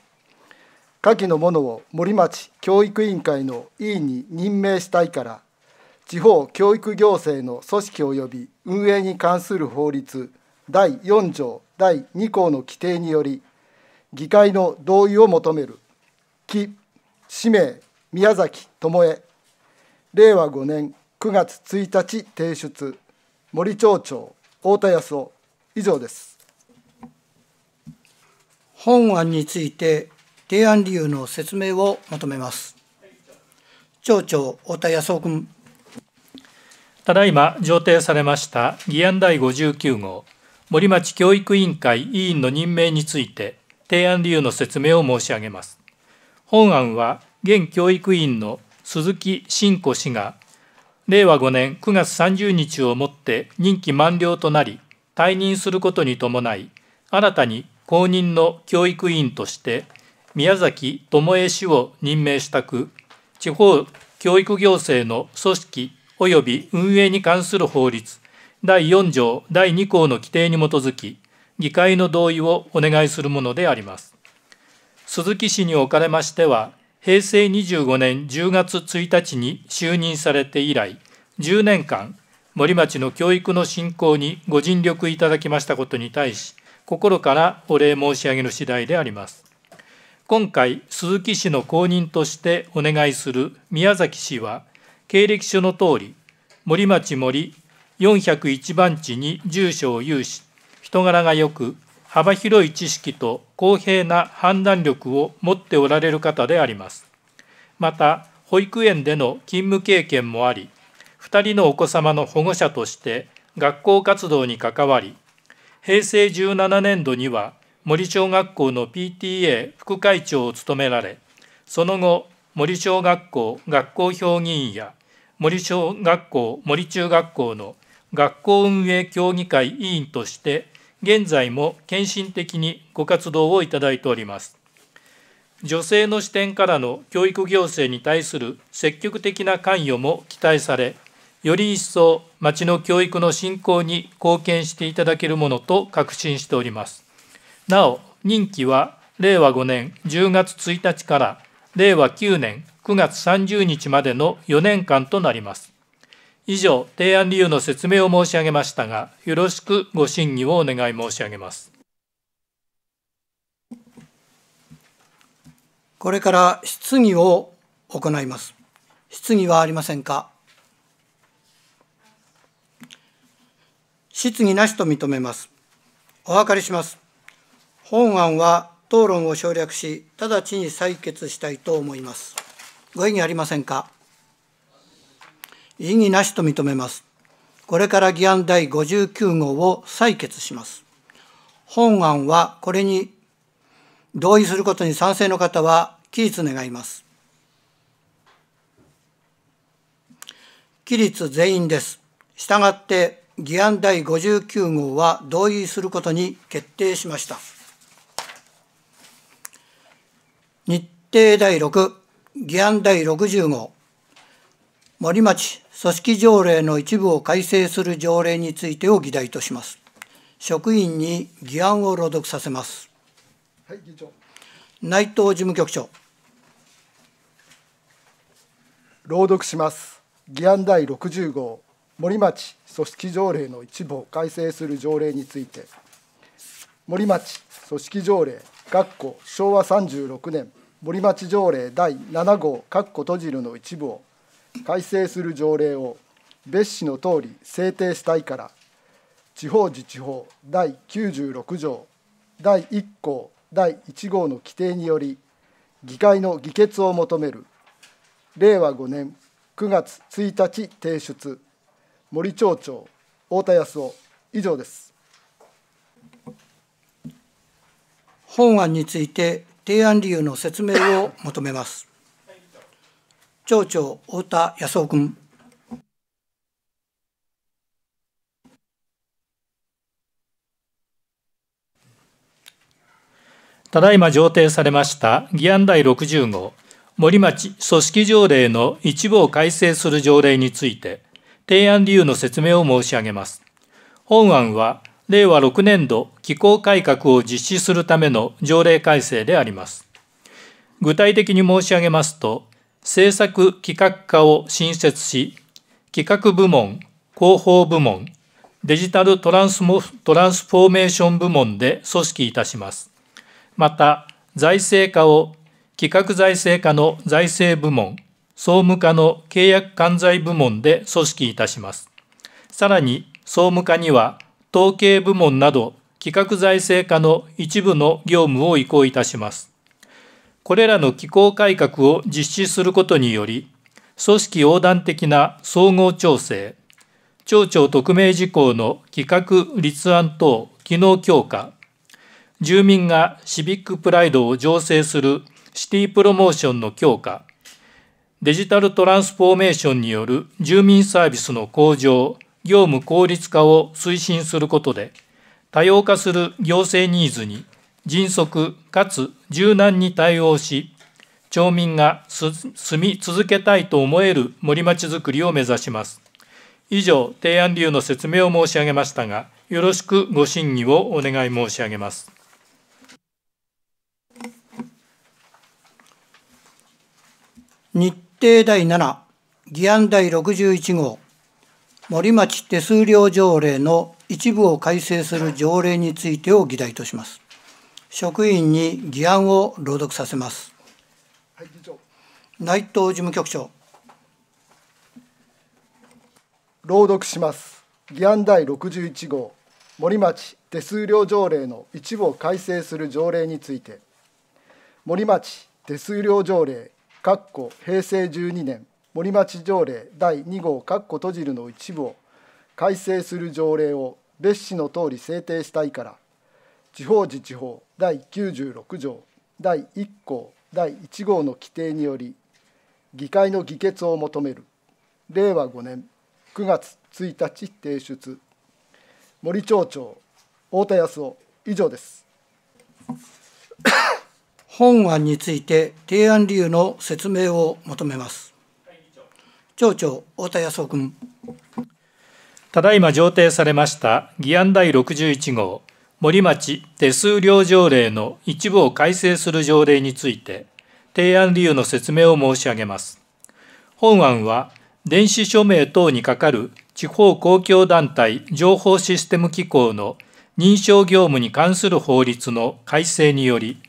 下記の者を森町教育委員会の委員に任命したいから、地方教育行政の組織及び運営に関する法律第4条第2項の規定により、議会の同意を求める木氏名宮崎智恵令和5年9月1日提出森町長太田康夫以上です本案について提案理由の説明を求めます町長太田康夫君ただいま上呈されました議案第59号森町教育委員会委員の任命について提案理由の説明を申し上げます。本案は、現教育委員の鈴木慎子氏が、令和5年9月30日をもって任期満了となり、退任することに伴い、新たに後任の教育委員として、宮崎智恵氏を任命したく、地方教育行政の組織及び運営に関する法律第4条第2項の規定に基づき、議会の同意をお願いするものであります。鈴木氏におかれましては、平成25年10月1日に就任されて以来、10年間、森町の教育の振興にご尽力いただきましたことに対し、心からお礼申し上げる次第であります。今回、鈴木氏の後任としてお願いする宮崎氏は、経歴書の通り、森町森401番地に住所を有し、人柄がよく幅広い知識と公平な判断力を持っておられる方でありますまた保育園での勤務経験もあり2人のお子様の保護者として学校活動に関わり平成17年度には森小学校の PTA 副会長を務められその後森小学校学校評議員や森小学校森中学校の学校運営協議会委員として現在も献身的にご活動をいただいております。女性の視点からの教育行政に対する積極的な関与も期待され、より一層町の教育の振興に貢献していただけるものと確信しております。なお、任期は令和5年10月1日から令和9年9月30日までの4年間となります。以上、提案理由の説明を申し上げましたが、よろしくご審議をお願い申し上げます。これから質疑を行います。質疑はありませんか質疑なしと認めます。お分かりします。本案は討論を省略し、直ちに採決したいと思います。ご異議ありませんか異議なしと認めます。これから議案第59号を採決します。本案はこれに同意することに賛成の方は期日願います。期日全員です。したがって議案第59号は同意することに決定しました。日程第6、議案第60号。森町組織条例の一部を改正する条例についてを議題とします職員に議案を朗読させます、はい、議長内藤事務局長朗読します議案第60号森町組織条例の一部を改正する条例について森町組織条例学校昭和36年森町条例第7号括弧閉じるの一部を改正する条例を別紙の通り制定したいから地方自治法第96条第1項第1号の規定により議会の議決を求める令和5年9月1日提出森町長太田康夫以上です本案について提案理由の説明を求めます町長太田康夫君ただいま上呈されました議案第60号森町組織条例の一部を改正する条例について提案理由の説明を申し上げます本案は令和6年度機構改革を実施するための条例改正であります具体的に申し上げますと制作企画課を新設し、企画部門、広報部門、デジタルトランスモトランスフォーメーション部門で組織いたします。また、財政課を企画財政課の財政部門、総務課の契約管財部門で組織いたします。さらに、総務課には統計部門など企画財政課の一部の業務を移行いたします。これらの機構改革を実施することにより、組織横断的な総合調整、町長特命事項の企画立案等機能強化、住民がシビックプライドを醸成するシティプロモーションの強化、デジタルトランスフォーメーションによる住民サービスの向上、業務効率化を推進することで、多様化する行政ニーズに迅速かつ柔軟に対応し町民が住み続けたいと思える森町づくりを目指します以上提案理由の説明を申し上げましたがよろしくご審議をお願い申し上げます日程第7議案第61号森町手数料条例の一部を改正する条例についてを議題とします職員に議案を朗読させます。はい、内藤事務局長。朗読します。議案第61号、森町手数料条例の一部を改正する条例について、森町手数料条例、括弧平成12年森町条例第2号括弧閉じるの一部を改正する条例を別紙の通り制定したいから、地方自治法第96条第1項第1号の規定により議会の議決を求める令和5年9月1日提出森町長太田康夫以上です 本案について提案理由の説明を求めます町長太田康夫君ただいま上呈されました議案第61号森町手数料条例の一部を改正する条例について、提案理由の説明を申し上げます。本案は、電子署名等に係る地方公共団体情報システム機構の認証業務に関する法律の改正により、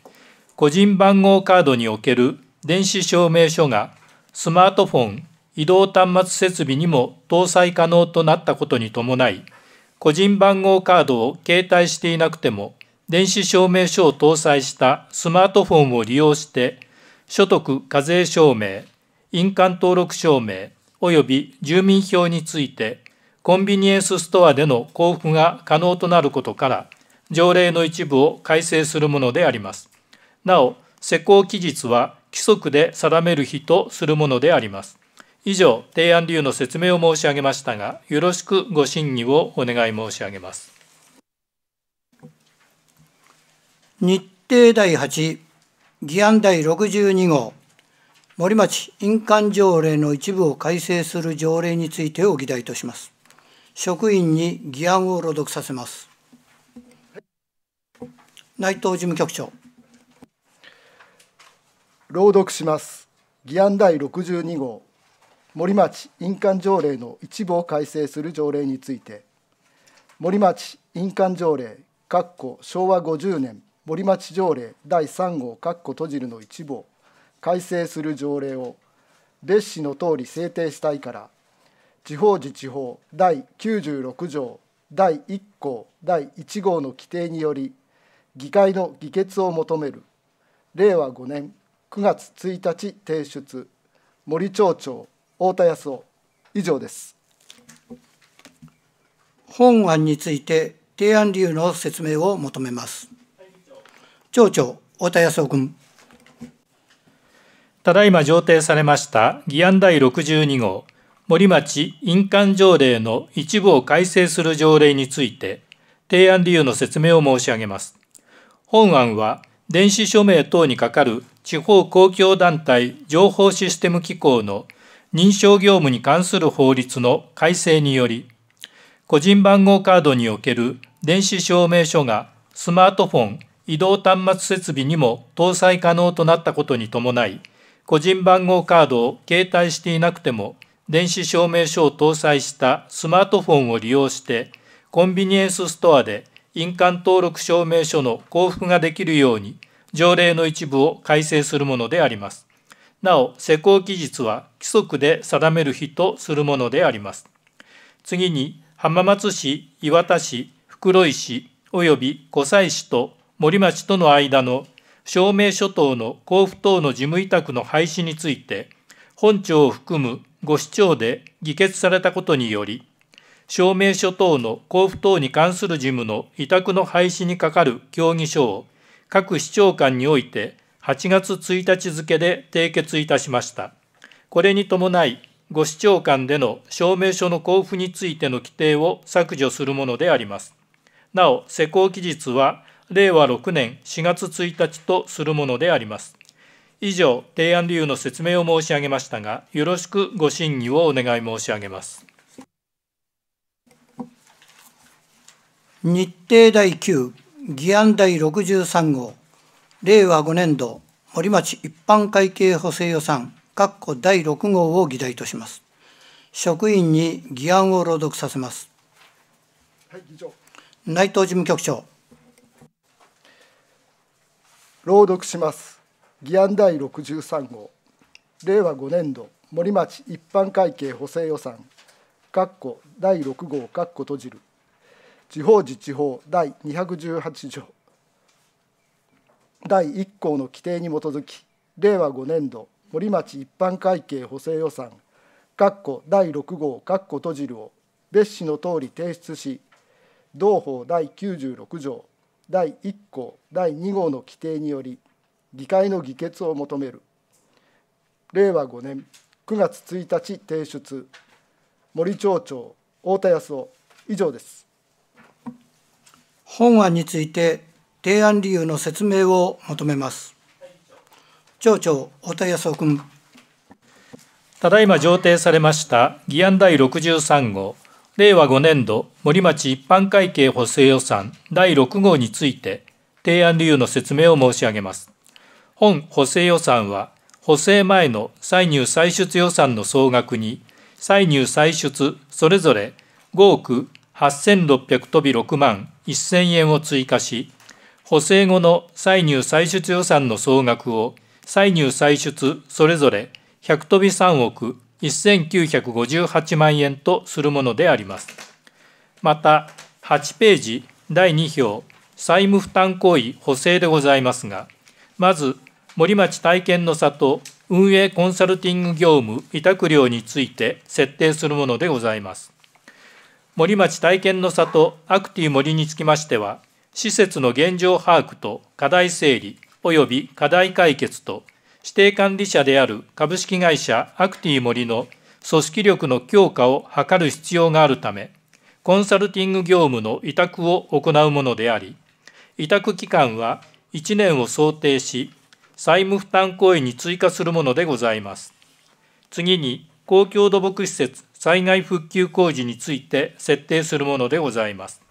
個人番号カードにおける電子証明書がスマートフォン、移動端末設備にも搭載可能となったことに伴い、個人番号カードを携帯していなくても、電子証明書を搭載したスマートフォンを利用して、所得課税証明、印鑑登録証明及び住民票について、コンビニエンスストアでの交付が可能となることから、条例の一部を改正するものであります。なお、施行期日は規則で定める日とするものであります。以上、提案理由の説明を申し上げましたが、よろしくご審議をお願い申し上げます。日程第8、議案第62号、森町印鑑条例の一部を改正する条例についてを議題とします。職員に議案を朗読させます。内藤事務局長。朗読します。議案第62号。森町印鑑条例の一部を改正する条例について森町印鑑条例昭和50年森町条例第3号閉じるの一部を改正する条例を別紙の通り制定したいから地方自治法第96条第1項第1号の規定により議会の議決を求める令和5年9月1日提出森町長太田康夫以上です本案について提案理由の説明を求めます町長太田康夫君ただいま上呈されました議案第62号森町印鑑条例の一部を改正する条例について提案理由の説明を申し上げます本案は電子署名等に係る地方公共団体情報システム機構の認証業務に関する法律の改正により、個人番号カードにおける電子証明書がスマートフォン、移動端末設備にも搭載可能となったことに伴い、個人番号カードを携帯していなくても、電子証明書を搭載したスマートフォンを利用して、コンビニエンスストアで印鑑登録証明書の交付ができるように、条例の一部を改正するものであります。なお施工期日は規則で定める日とするものであります次に浜松市磐田市袋井市及び湖西市と森町との間の証明書等の交付等の事務委託の廃止について本庁を含む5市町で議決されたことにより証明書等の交付等に関する事務の委託の廃止に係る協議書を各市長官において8月1日付で締結いたしました。これに伴い、ご市長間での証明書の交付についての規定を削除するものであります。なお、施行期日は令和6年4月1日とするものであります。以上、提案理由の説明を申し上げましたが、よろしくご審議をお願い申し上げます。日程第9、議案第63号。令和5年度森町一般会計補正予算括弧第6号を議題とします。職員に議案を朗読させます。はい、議長内藤事務局長。朗読します。議案第63号、令和5年度森町一般会計補正予算、括弧第6号、括弧閉じる、地方自治法第218条。第1項の規定に基づき令和5年度森町一般会計補正予算第6号閉じるを別紙のとおり提出し同法第96条第1項第2号の規定により議会の議決を求める令和5年9月1日提出森町長太田康夫以上です本案について提案理由の説明を求めます。町長、太田康夫君。ただいま上呈されました議案第63号、令和5年度森町一般会計補正予算第6号について、提案理由の説明を申し上げます。本補正予算は、補正前の歳入歳出予算の総額に、歳入歳出それぞれ5億8600飛び6万1000円を追加し、補正後の歳入歳出予算の総額を歳入歳出それぞれ1 0飛び3億1958万円とするものであります。また8ページ第2表債務負担行為補正でございますがまず森町体験の里運営コンサルティング業務委託料について設定するものでございます。森町体験の里アクティ森につきましては施設の現状把握と課題整理及び課題解決と指定管理者である株式会社アクティ森の組織力の強化を図る必要があるためコンサルティング業務の委託を行うものであり委託期間は1年を想定し債務負担行為に追加するものでございます次に公共土木施設災害復旧工事について設定するものでございます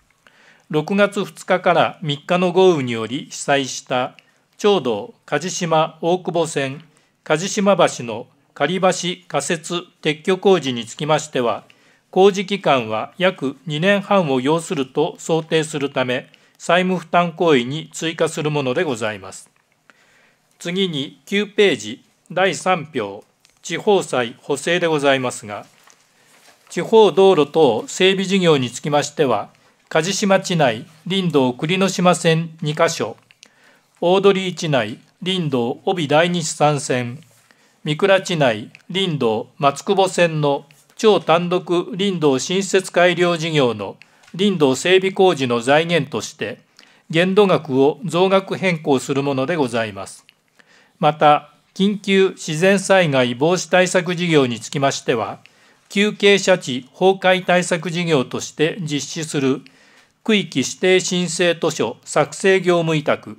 6月2日から3日の豪雨により被災した長道梶島大久保線梶島橋の仮橋仮設撤去工事につきましては工事期間は約2年半を要すると想定するため債務負担行為に追加するものでございます次に9ページ第3票地方債補正でございますが地方道路等整備事業につきましては梶島地内林道栗の島線2カ所大鳥地内林道帯第二山線三倉地内林道松久保線の超単独林道新設改良事業の林道整備工事の財源として限度額を増額変更するものでございます。また、緊急自然災害防止対策事業につきましては、休憩斜地崩壊対策事業として実施する区域指定申請図書作成業務委託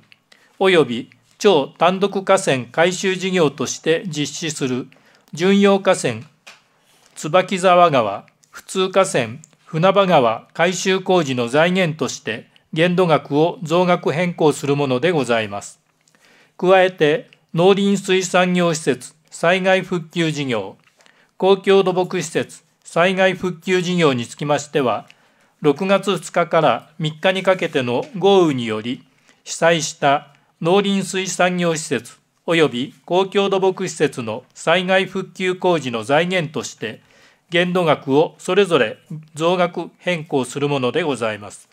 及び超単独河川改修事業として実施する巡洋河川椿沢川普通河川船場川改修工事の財源として限度額を増額変更するものでございます。加えて農林水産業施設災害復旧事業公共土木施設災害復旧事業につきましては6月2日から3日にかけての豪雨により被災した農林水産業施設及び公共土木施設の災害復旧工事の財源として限度額をそれぞれ増額変更するものでございます。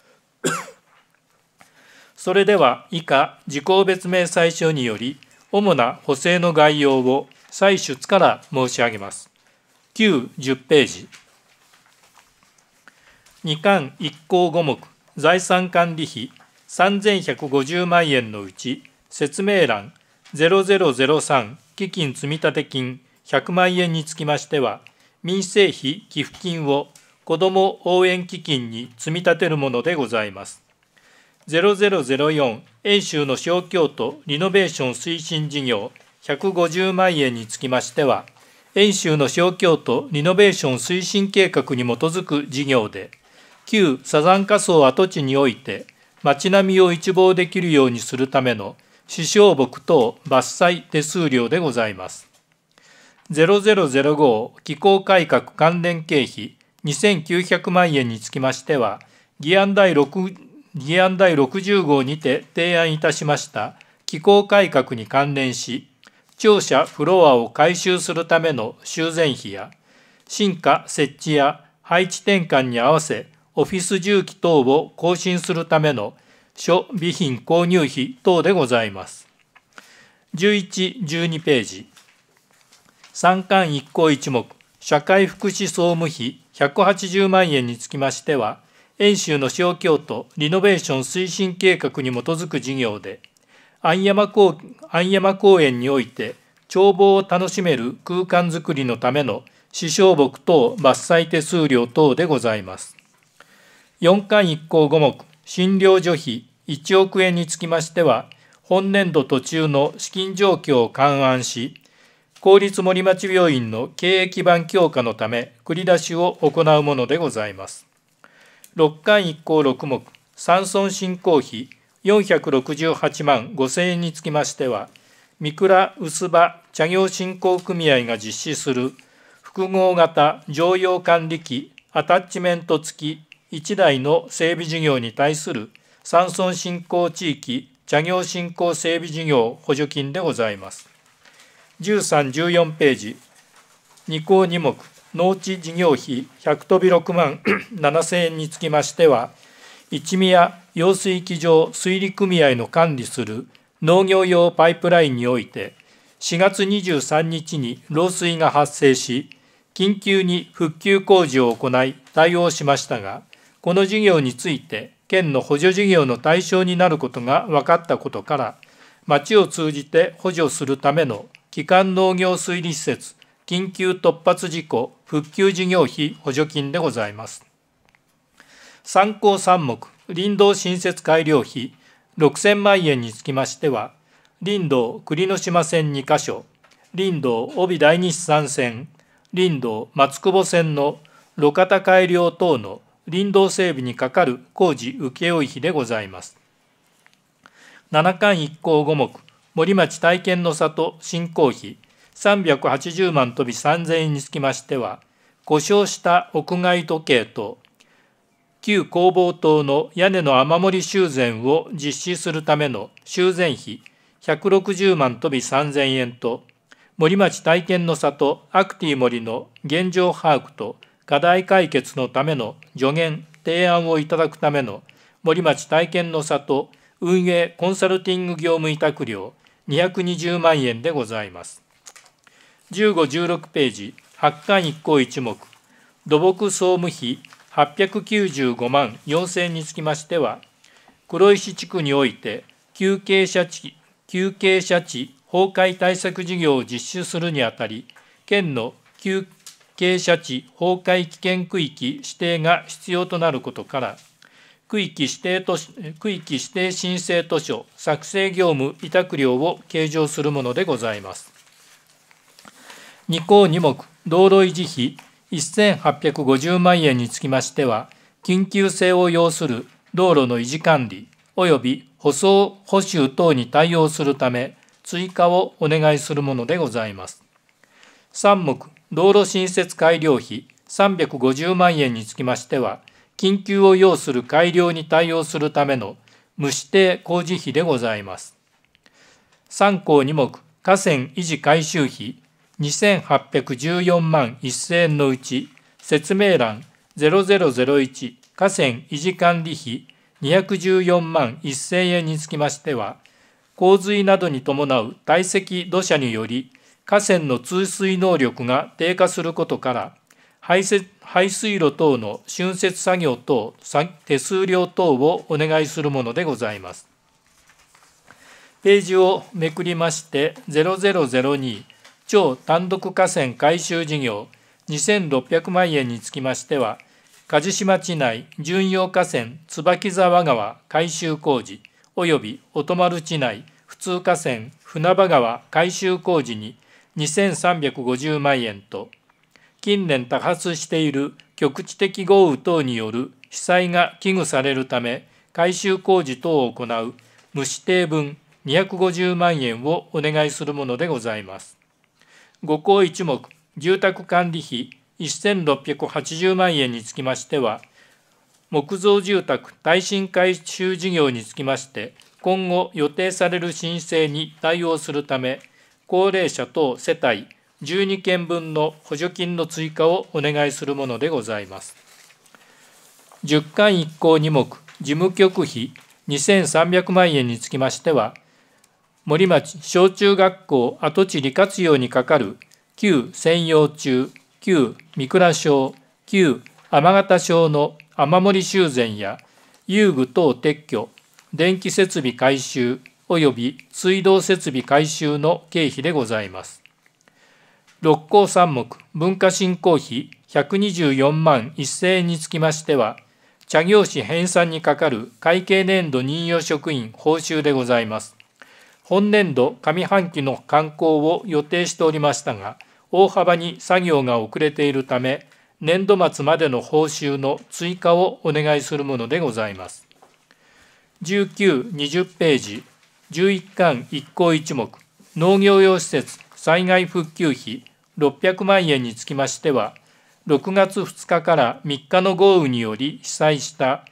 それでは以下事項別名最初により主な補正の概要を採取から申し上げます。9 10ページ2巻1項5目財産管理費3150万円のうち説明欄0003基金積立金100万円につきましては民生費寄付金を子ども応援基金に積み立てるものでございます。0004遠州の小京都リノベーション推進事業150万円につきましては、遠州の小京都リノベーション推進計画に基づく事業で、旧サザンカ層跡地において町並みを一望できるようにするための死傷木等伐採手数料でございます。0005気候改革関連経費2900万円につきましては、議案第 ,6 議案第60号にて提案いたしました気候改革に関連し、庁舎フロアを改修するための修繕費や、進化設置や配置転換に合わせオフィス重機等を更新するための諸備品購入費等でございます。11、12ページ。三巻一項一目、社会福祉総務費180万円につきましては、遠州の小京都リノベーション推進計画に基づく事業で、安山公安山公園において、眺望を楽しめる空間づくりのための死傷木等伐採手数料等でございます。4巻1項5目診療所費1億円につきましては本年度途中の資金状況を勘案し公立森町病院の経営基盤強化のため繰り出しを行うものでございます6巻1項6目山村振興費468万5000円につきましては三倉薄葉茶業振興組合が実施する複合型常用管理機アタッチメント付き1台の整備事業に対する山村振興地域茶業振興整備事業補助金でございます。13、14ページ、2項2目、農地事業費100飛び6万7000 円につきましては、一宮用水機場水利組合の管理する農業用パイプラインにおいて、4月23日に漏水が発生し、緊急に復旧工事を行い対応しましたが、この事業について県の補助事業の対象になることが分かったことから町を通じて補助するための基幹農業推理施設緊急突発事故復旧事業費補助金でございます参考3目林道新設改良費6000万円につきましては林道栗の島線2カ所林道帯第西三線林道松久保線の路肩改良等の林道整備にかかる工事請負費でございます。七巻一行五目、森町体験の里振興費380万飛び3000円につきましては、故障した屋外時計と旧工房棟の屋根の雨漏り修繕を実施するための修繕費160万飛び3000円と森町体験の里アクティ森の現状把握と課題解決のための助言、提案をいただくための森町体験の里運営コンサルティング業務委託料220万円でございます。1516ページ発刊1項1目土木総務費895万4000につきましては黒石地区において休憩者地休憩者地崩壊対策事業を実施するにあたり県の休傾斜地崩壊危険区域指定が必要となることから、区域指定区域指定申請図書作成業務委託料を計上するものでございます。2項2目、道路維持費1850万円につきましては、緊急性を要する道路の維持管理及び舗装補修等に対応するため、追加をお願いするものでございます。3目道路新設改良費350万円につきましては緊急を要する改良に対応するための無指定工事費でございます。3項2目河川維持改修費2814万1000円のうち説明欄0001河川維持管理費214万1000円につきましては洪水などに伴う堆積土砂により河川の通水能力が低下することから排水路等の浚渫作業等手数料等をお願いするものでございますページをめくりまして0002超単独河川改修事業2600万円につきましては鍛島地内巡洋河川椿沢川改修工事及び音丸地内普通河川船場川改修工事に2350万円と近年多発している局地的豪雨等による被災が危惧されるため改修工事等を行う無指定分250万円をお願いするものでございます。5項一目住宅管理費1680万円につきましては木造住宅耐震改修事業につきまして今後予定される申請に対応するため高齢者等世帯12件分の補助金の追加をお願いするものでございます。10巻1項2目事務局費2300万円につきましては、森町小中学校跡地利活用にかかる旧専用中、旧三倉省、旧天形省の雨漏り修繕や遊具等撤去、電気設備改修、及び水道設備改修の経費でございます。六甲山木文化振興費124万1000円につきましては、茶業士編纂にかかる会計年度任用職員報酬でございます。本年度上半期の刊行を予定しておりましたが、大幅に作業が遅れているため、年度末までの報酬の追加をお願いするものでございます。19、20ページ、11巻1項1目農業用施設災害復旧費600万円につきましては6月2日から3日の豪雨により被災した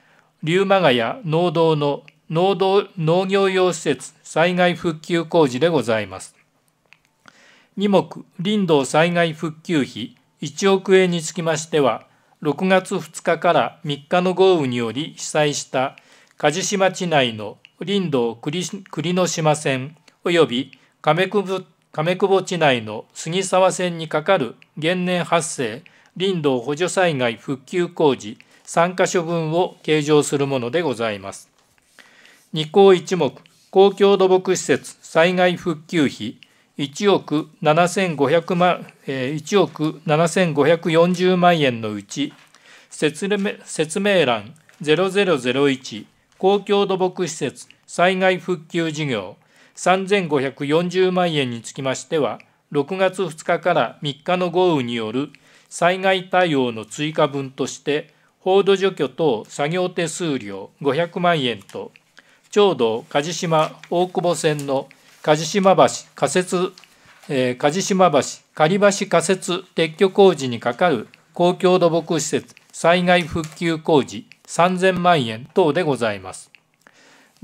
龍馬谷農道の農道農業用施設災害復旧工事でございます。2目林道災害復旧費1億円につきましては6月2日から3日の豪雨により被災した梶島地内の林道栗の島線及び亀久保地内の杉沢線にかかる現年発生林道補助災害復旧工事3か所分を計上するものでございます。二項一目公共土木施設災害復旧費1億7500万、えー、1億7540万円のうち説明欄0001公共土木施設災害復旧事業3540万円につきましては、6月2日から3日の豪雨による災害対応の追加分として、報道除去等作業手数料500万円と、長道梶島大久保線の梶島橋仮設、えー、梶島橋仮橋仮設撤去工事にかかる公共土木施設災害復旧工事3000万円等でございます。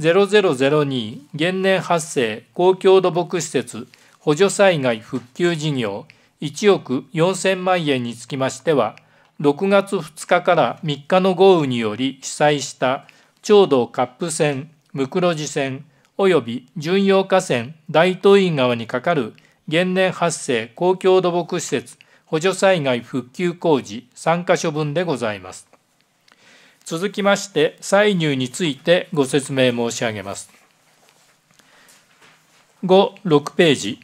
0002現年発生公共土木施設補助災害復旧事業1億4000万円につきましては、6月2日から3日の豪雨により被災した長道カップ線、ロジ線、及び巡洋河川大東院川にかかる現年発生公共土木施設補助災害復旧工事3カ所分でございます。続きまして歳入についてご説明申し上げます56ページ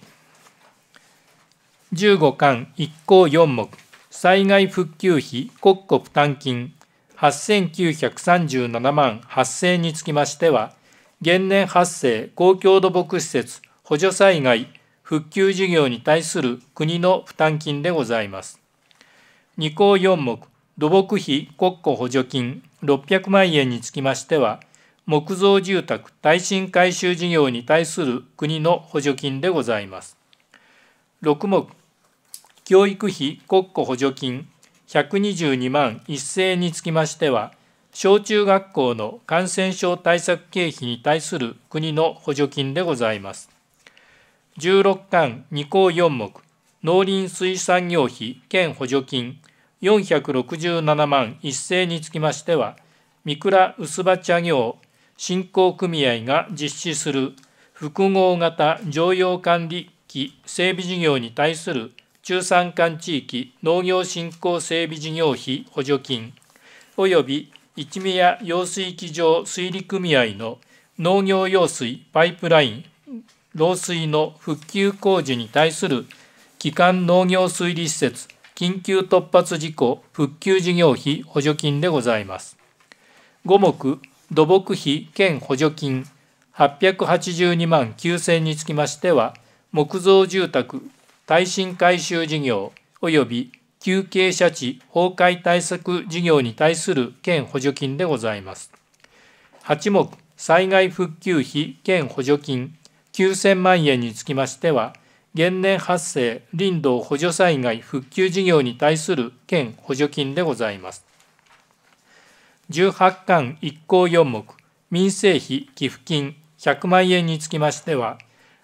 15巻1項4目災害復旧費国庫負担金8937万8000につきましては現年発生公共土木施設補助災害復旧事業に対する国の負担金でございます2項4目土木費国庫補助金600万円につきましては、木造住宅耐震改修事業に対する国の補助金でございます。6目、教育費国庫補助金122万1000円につきましては、小中学校の感染症対策経費に対する国の補助金でございます。16巻2項4目農林水産業費県補助金467万一斉につきましては、三倉薄葉茶業振興組合が実施する複合型常用管理機整備事業に対する中山間地域農業振興整備事業費補助金及び一宮用水機場水利組合の農業用水パイプライン漏水の復旧工事に対する基幹農業水利施設緊急突発事故復旧事業費補助金でございます。5目、土木費兼補助金882万9000につきましては、木造住宅、耐震改修事業及び休憩者地崩壊対策事業に対する県補助金でございます。8目、災害復旧費兼補助金9000万円につきましては、減年発生林道補助災害復旧事業に対する県補助金でございます18巻1項4目民生費寄付金100万円につきましては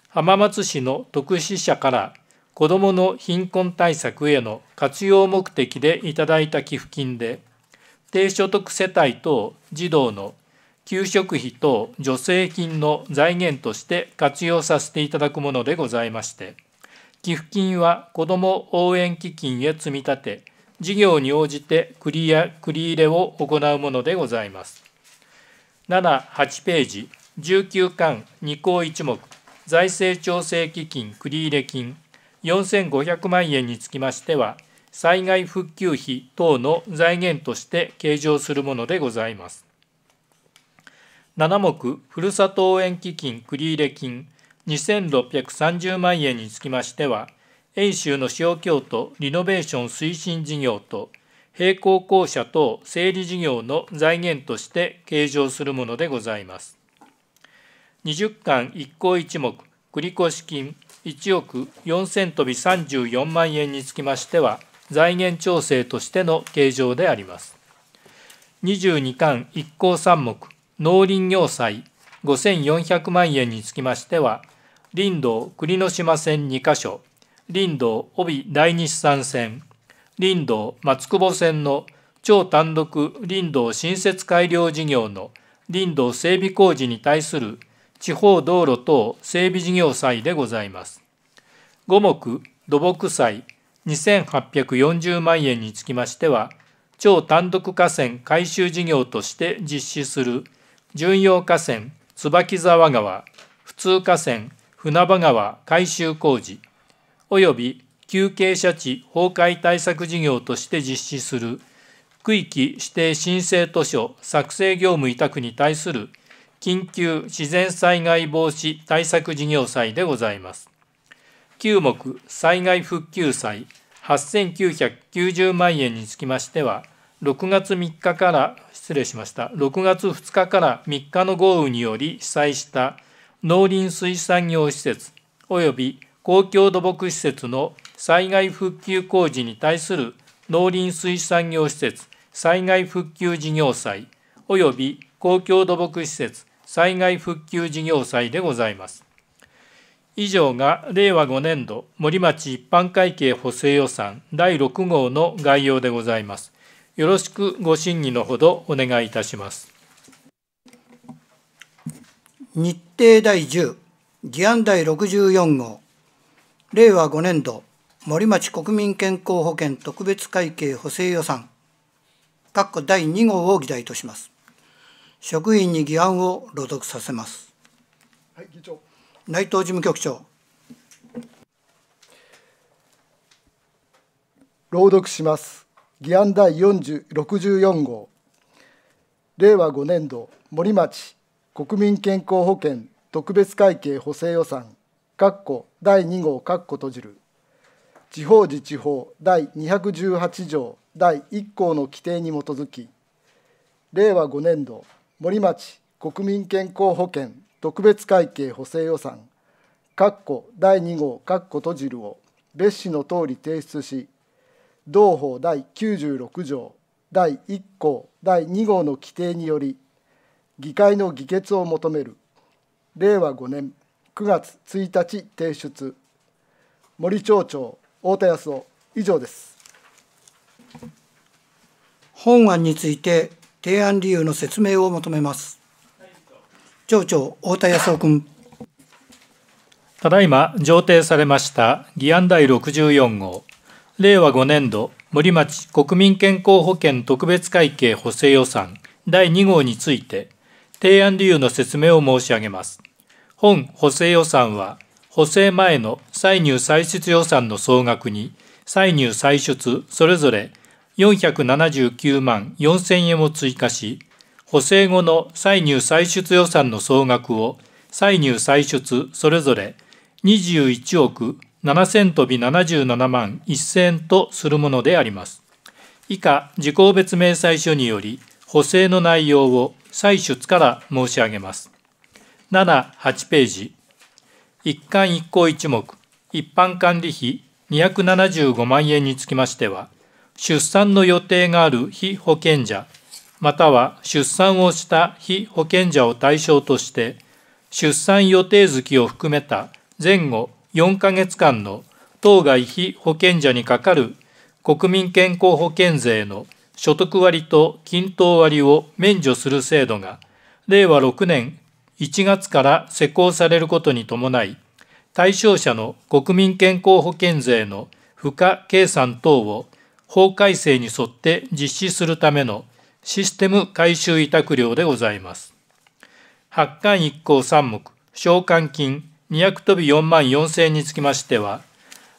浜松市の特使者から子どもの貧困対策への活用目的でいただいた寄付金で低所得世帯等児童の給食費等助成金の財源として活用させていただくものでございまして寄付金は子ども応援基金へ積み立て事業に応じて繰り入れを行うものでございます78ページ19巻2項1目財政調整基金繰入金4500万円につきましては災害復旧費等の財源として計上するものでございます7目ふるさと応援基金繰入金2630万円につきましては遠州の小京都リノベーション推進事業と並行校舎等整理事業の財源として計上するものでございます。20巻1項1目繰越金1億4000飛び34万円につきましては財源調整としての計上であります。22巻1項3目農林業祭5400万円につきましては、林道国の島線2カ所、林道帯第日山線、林道松久保線の超単独林道新設改良事業の林道整備工事に対する地方道路等整備事業祭でございます。五目土木祭2840万円につきましては、超単独河川改修事業として実施する巡洋河川、椿沢川、普通河川、船場川改修工事、及び休憩者地崩壊対策事業として実施する区域指定申請図書作成業務委託に対する緊急自然災害防止対策事業債でございます。9目災害復旧債8990万円につきましては、6月3日から失礼しました6月2日から3日の豪雨により被災した農林水産業施設及び公共土木施設の災害復旧工事に対する農林水産業施設災害復旧事業祭及び公共土木施設災害復旧事業祭でございます。以上が令和5年度森町一般会計補正予算第6号の概要でございます。よろしくご審議のほどお願いいたします。日程第10議案第64号令和5年度森町国民健康保険特別会計補正予算括弧第2号を議題とします職員に議案を朗読させます、はい、議長内藤事務局長朗読します議案第64号令和5年度森町国民健康保険特別会計補正予算括弧第2号括弧閉じる地方自治法第218条第1項の規定に基づき令和5年度森町国民健康保険特別会計補正予算括弧第2号括弧閉じるを別紙の通り提出し同法第96条第1項第2号の規定により議会の議決を求める令和5年9月1日提出森町長太田康夫以上です本案について提案理由の説明を求めます町長太田康夫君ただいま上呈されました議案第64号令和5年度森町国民健康保険特別会計補正予算第2号について提案理由の説明を申し上げます。本補正予算は補正前の歳入歳出予算の総額に歳入歳出それぞれ479万4000円を追加し補正後の歳入歳出予算の総額を歳入歳出それぞれ21億7千0 0飛び77万1千とするものであります。以下、時効別明細書により、補正の内容を採出から申し上げます。7、8ページ。一貫一項一目、一般管理費275万円につきましては、出産の予定がある被保険者、または出産をした被保険者を対象として、出産予定月を含めた前後4ヶ月間の当該被保険者にかかる国民健康保険税の所得割と均等割を免除する制度が令和6年1月から施行されることに伴い対象者の国民健康保険税の付加計算等を法改正に沿って実施するためのシステム改修委託料でございます。発刊1項3目償還金200飛び4万4000につきましては、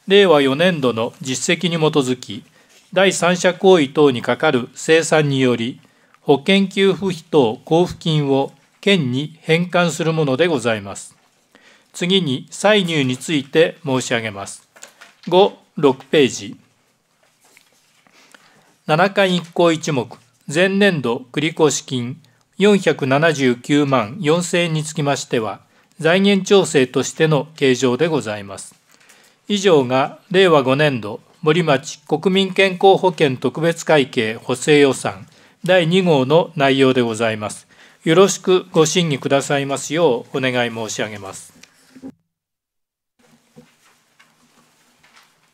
令和4年度の実績に基づき、第三者行為等にかかる生産により、保険給付費等交付金を県に返還するものでございます。次に歳入について申し上げます。5、6ページ。7回一項一目、前年度繰越金479万4000円につきましては、財源調整としての計上でございます。以上が令和5年度森町国民健康保険特別会計補正予算第2号の内容でございます。よろしくご審議くださいますようお願い申し上げます。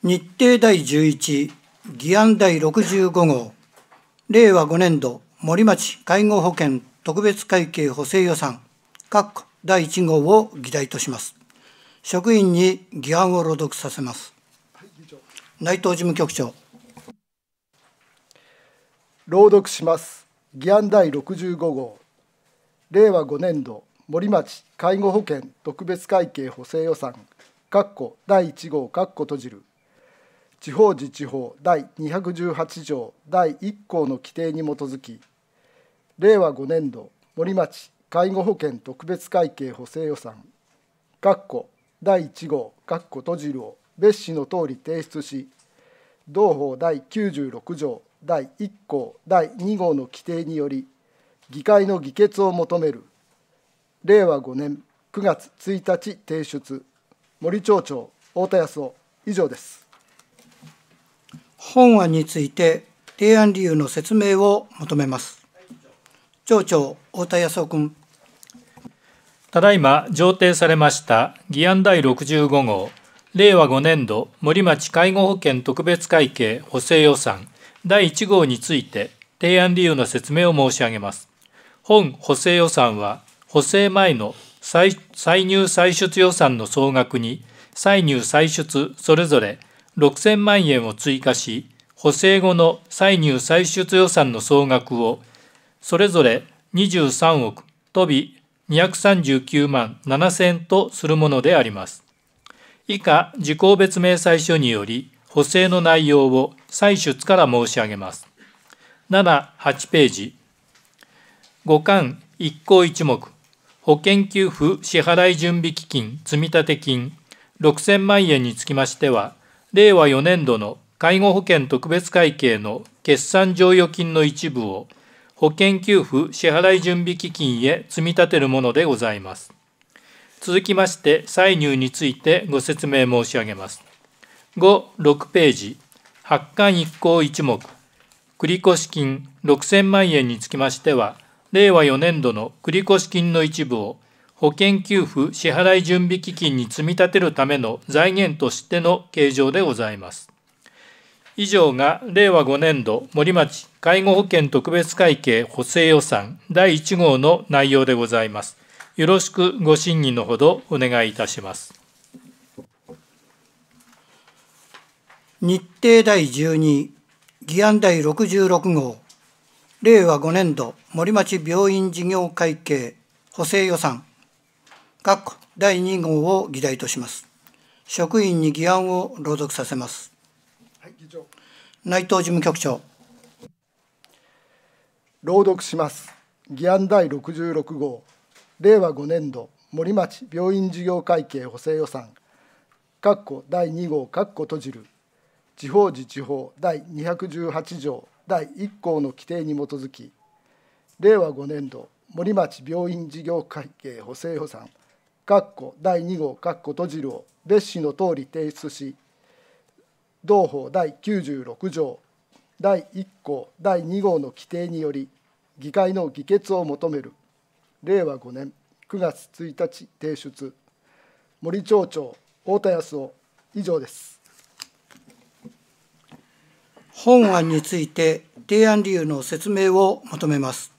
日程第11議案第65号令和5年度森町介護保険特別会計補正予算確保第1号を議題とします。職員に議案を朗読させます。内藤事務局長。朗読します。議案第65号。令和5年度森町介護保険特別会計補正予算括弧第1号括弧閉じる地方自治法第218条第1項の規定に基づき令和5年度森町介護保険特別会計補正予算括弧第1号括弧閉じるを別紙の通り提出し同法第96条第1項第2号の規定により議会の議決を求める令和5年9月1日提出森町長太田康夫以上です本案について提案理由の説明を求めます町長太田康夫君ただいま上呈されました議案第65号令和5年度森町介護保険特別会計補正予算第1号について提案理由の説明を申し上げます。本補正予算は補正前の歳入歳出予算の総額に歳入歳出それぞれ6000万円を追加し補正後の歳入歳出予算の総額をそれぞれ23億とび239万7千とするものであります。以下、時効別明細書により、補正の内容を採出から申し上げます。7、8ページ。5巻1項1目、保険給付支払い準備基金積立金6000万円につきましては、令和4年度の介護保険特別会計の決算剰余金の一部を保険給付支払い準備基金へ積み立てるものでございます。続きまして、歳入についてご説明申し上げます。5、6ページ、発刊一項一目、繰越金6000万円につきましては、令和4年度の繰越金の一部を保険給付支払い準備基金に積み立てるための財源としての計上でございます。以上が令和5年度森町介護保険特別会計補正予算第1号の内容でございます。よろしくご審議のほどお願いいたします。日程第12議案第66号令和5年度森町病院事業会計補正予算第2号を議題とします。職員に議案を朗読させます。内藤事務局長朗読します議案第66号令和5年度森町病院事業会計補正予算括弧第2号括弧閉じる地方自治法第218条第1項の規定に基づき令和5年度森町病院事業会計補正予算括弧第2号括弧閉じるを別紙の通り提出し同法第96条第1項第2号の規定により議会の議決を求める令和5年9月1日提出森町長太田康夫以上です本案について提案理由の説明を求めます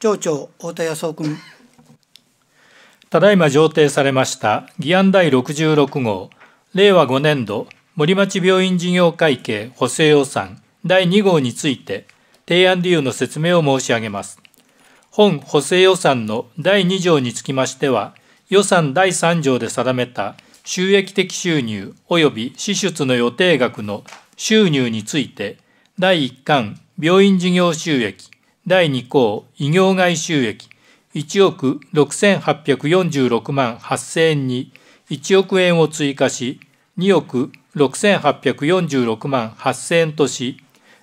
町長太田康夫君ただいま上呈されました議案第66号令和5年度森町病院事業会計補正予算第2号について提案理由の説明を申し上げます。本補正予算の第2条につきましては、予算第3条で定めた収益的収入及び支出の予定額の収入について、第1巻病院事業収益、第2項医業外収益、1億6846万8000円に1億円を追加し、2億6846万8000円とし、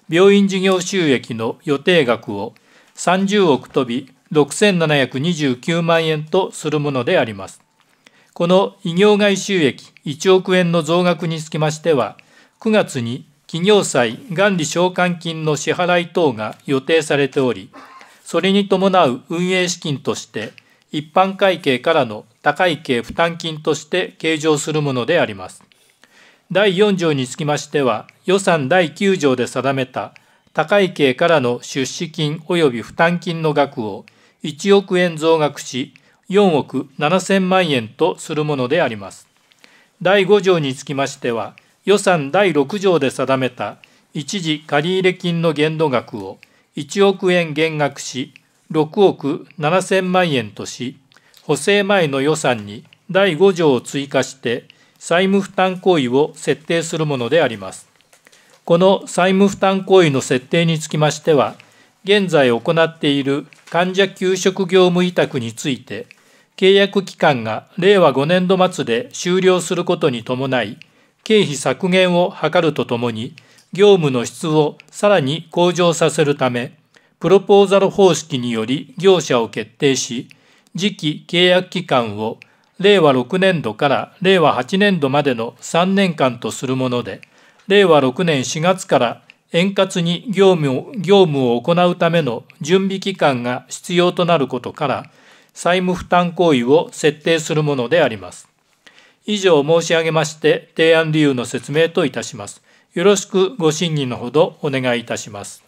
病院事業収益の予定額を30億飛び6729万円とするものであります。この異業外収益1億円の増額につきましては、9月に企業債元利償還金の支払い等が予定されており、それに伴う運営資金として、一般会計からの高い計負担金として計上するものであります。第4条につきましては、予算第9条で定めた、高い系からの出資金及び負担金の額を1億円増額し、4億7000万円とするものであります。第5条につきましては、予算第6条で定めた一時借入金の限度額を1億円減額し、6億7000万円とし、補正前の予算に第5条を追加して、債務負担行為を設定するものであります。この債務負担行為の設定につきましては、現在行っている患者給食業務委託について、契約期間が令和5年度末で終了することに伴い、経費削減を図るとともに、業務の質をさらに向上させるため、プロポーザル方式により業者を決定し、次期契約期間を令和6年度から令和8年度までの3年間とするもので、令和6年4月から円滑に業務業務を行うための準備期間が必要となることから、債務負担行為を設定するものであります。以上申し上げまして、提案理由の説明といたします。よろしくご審議のほどお願いいたします。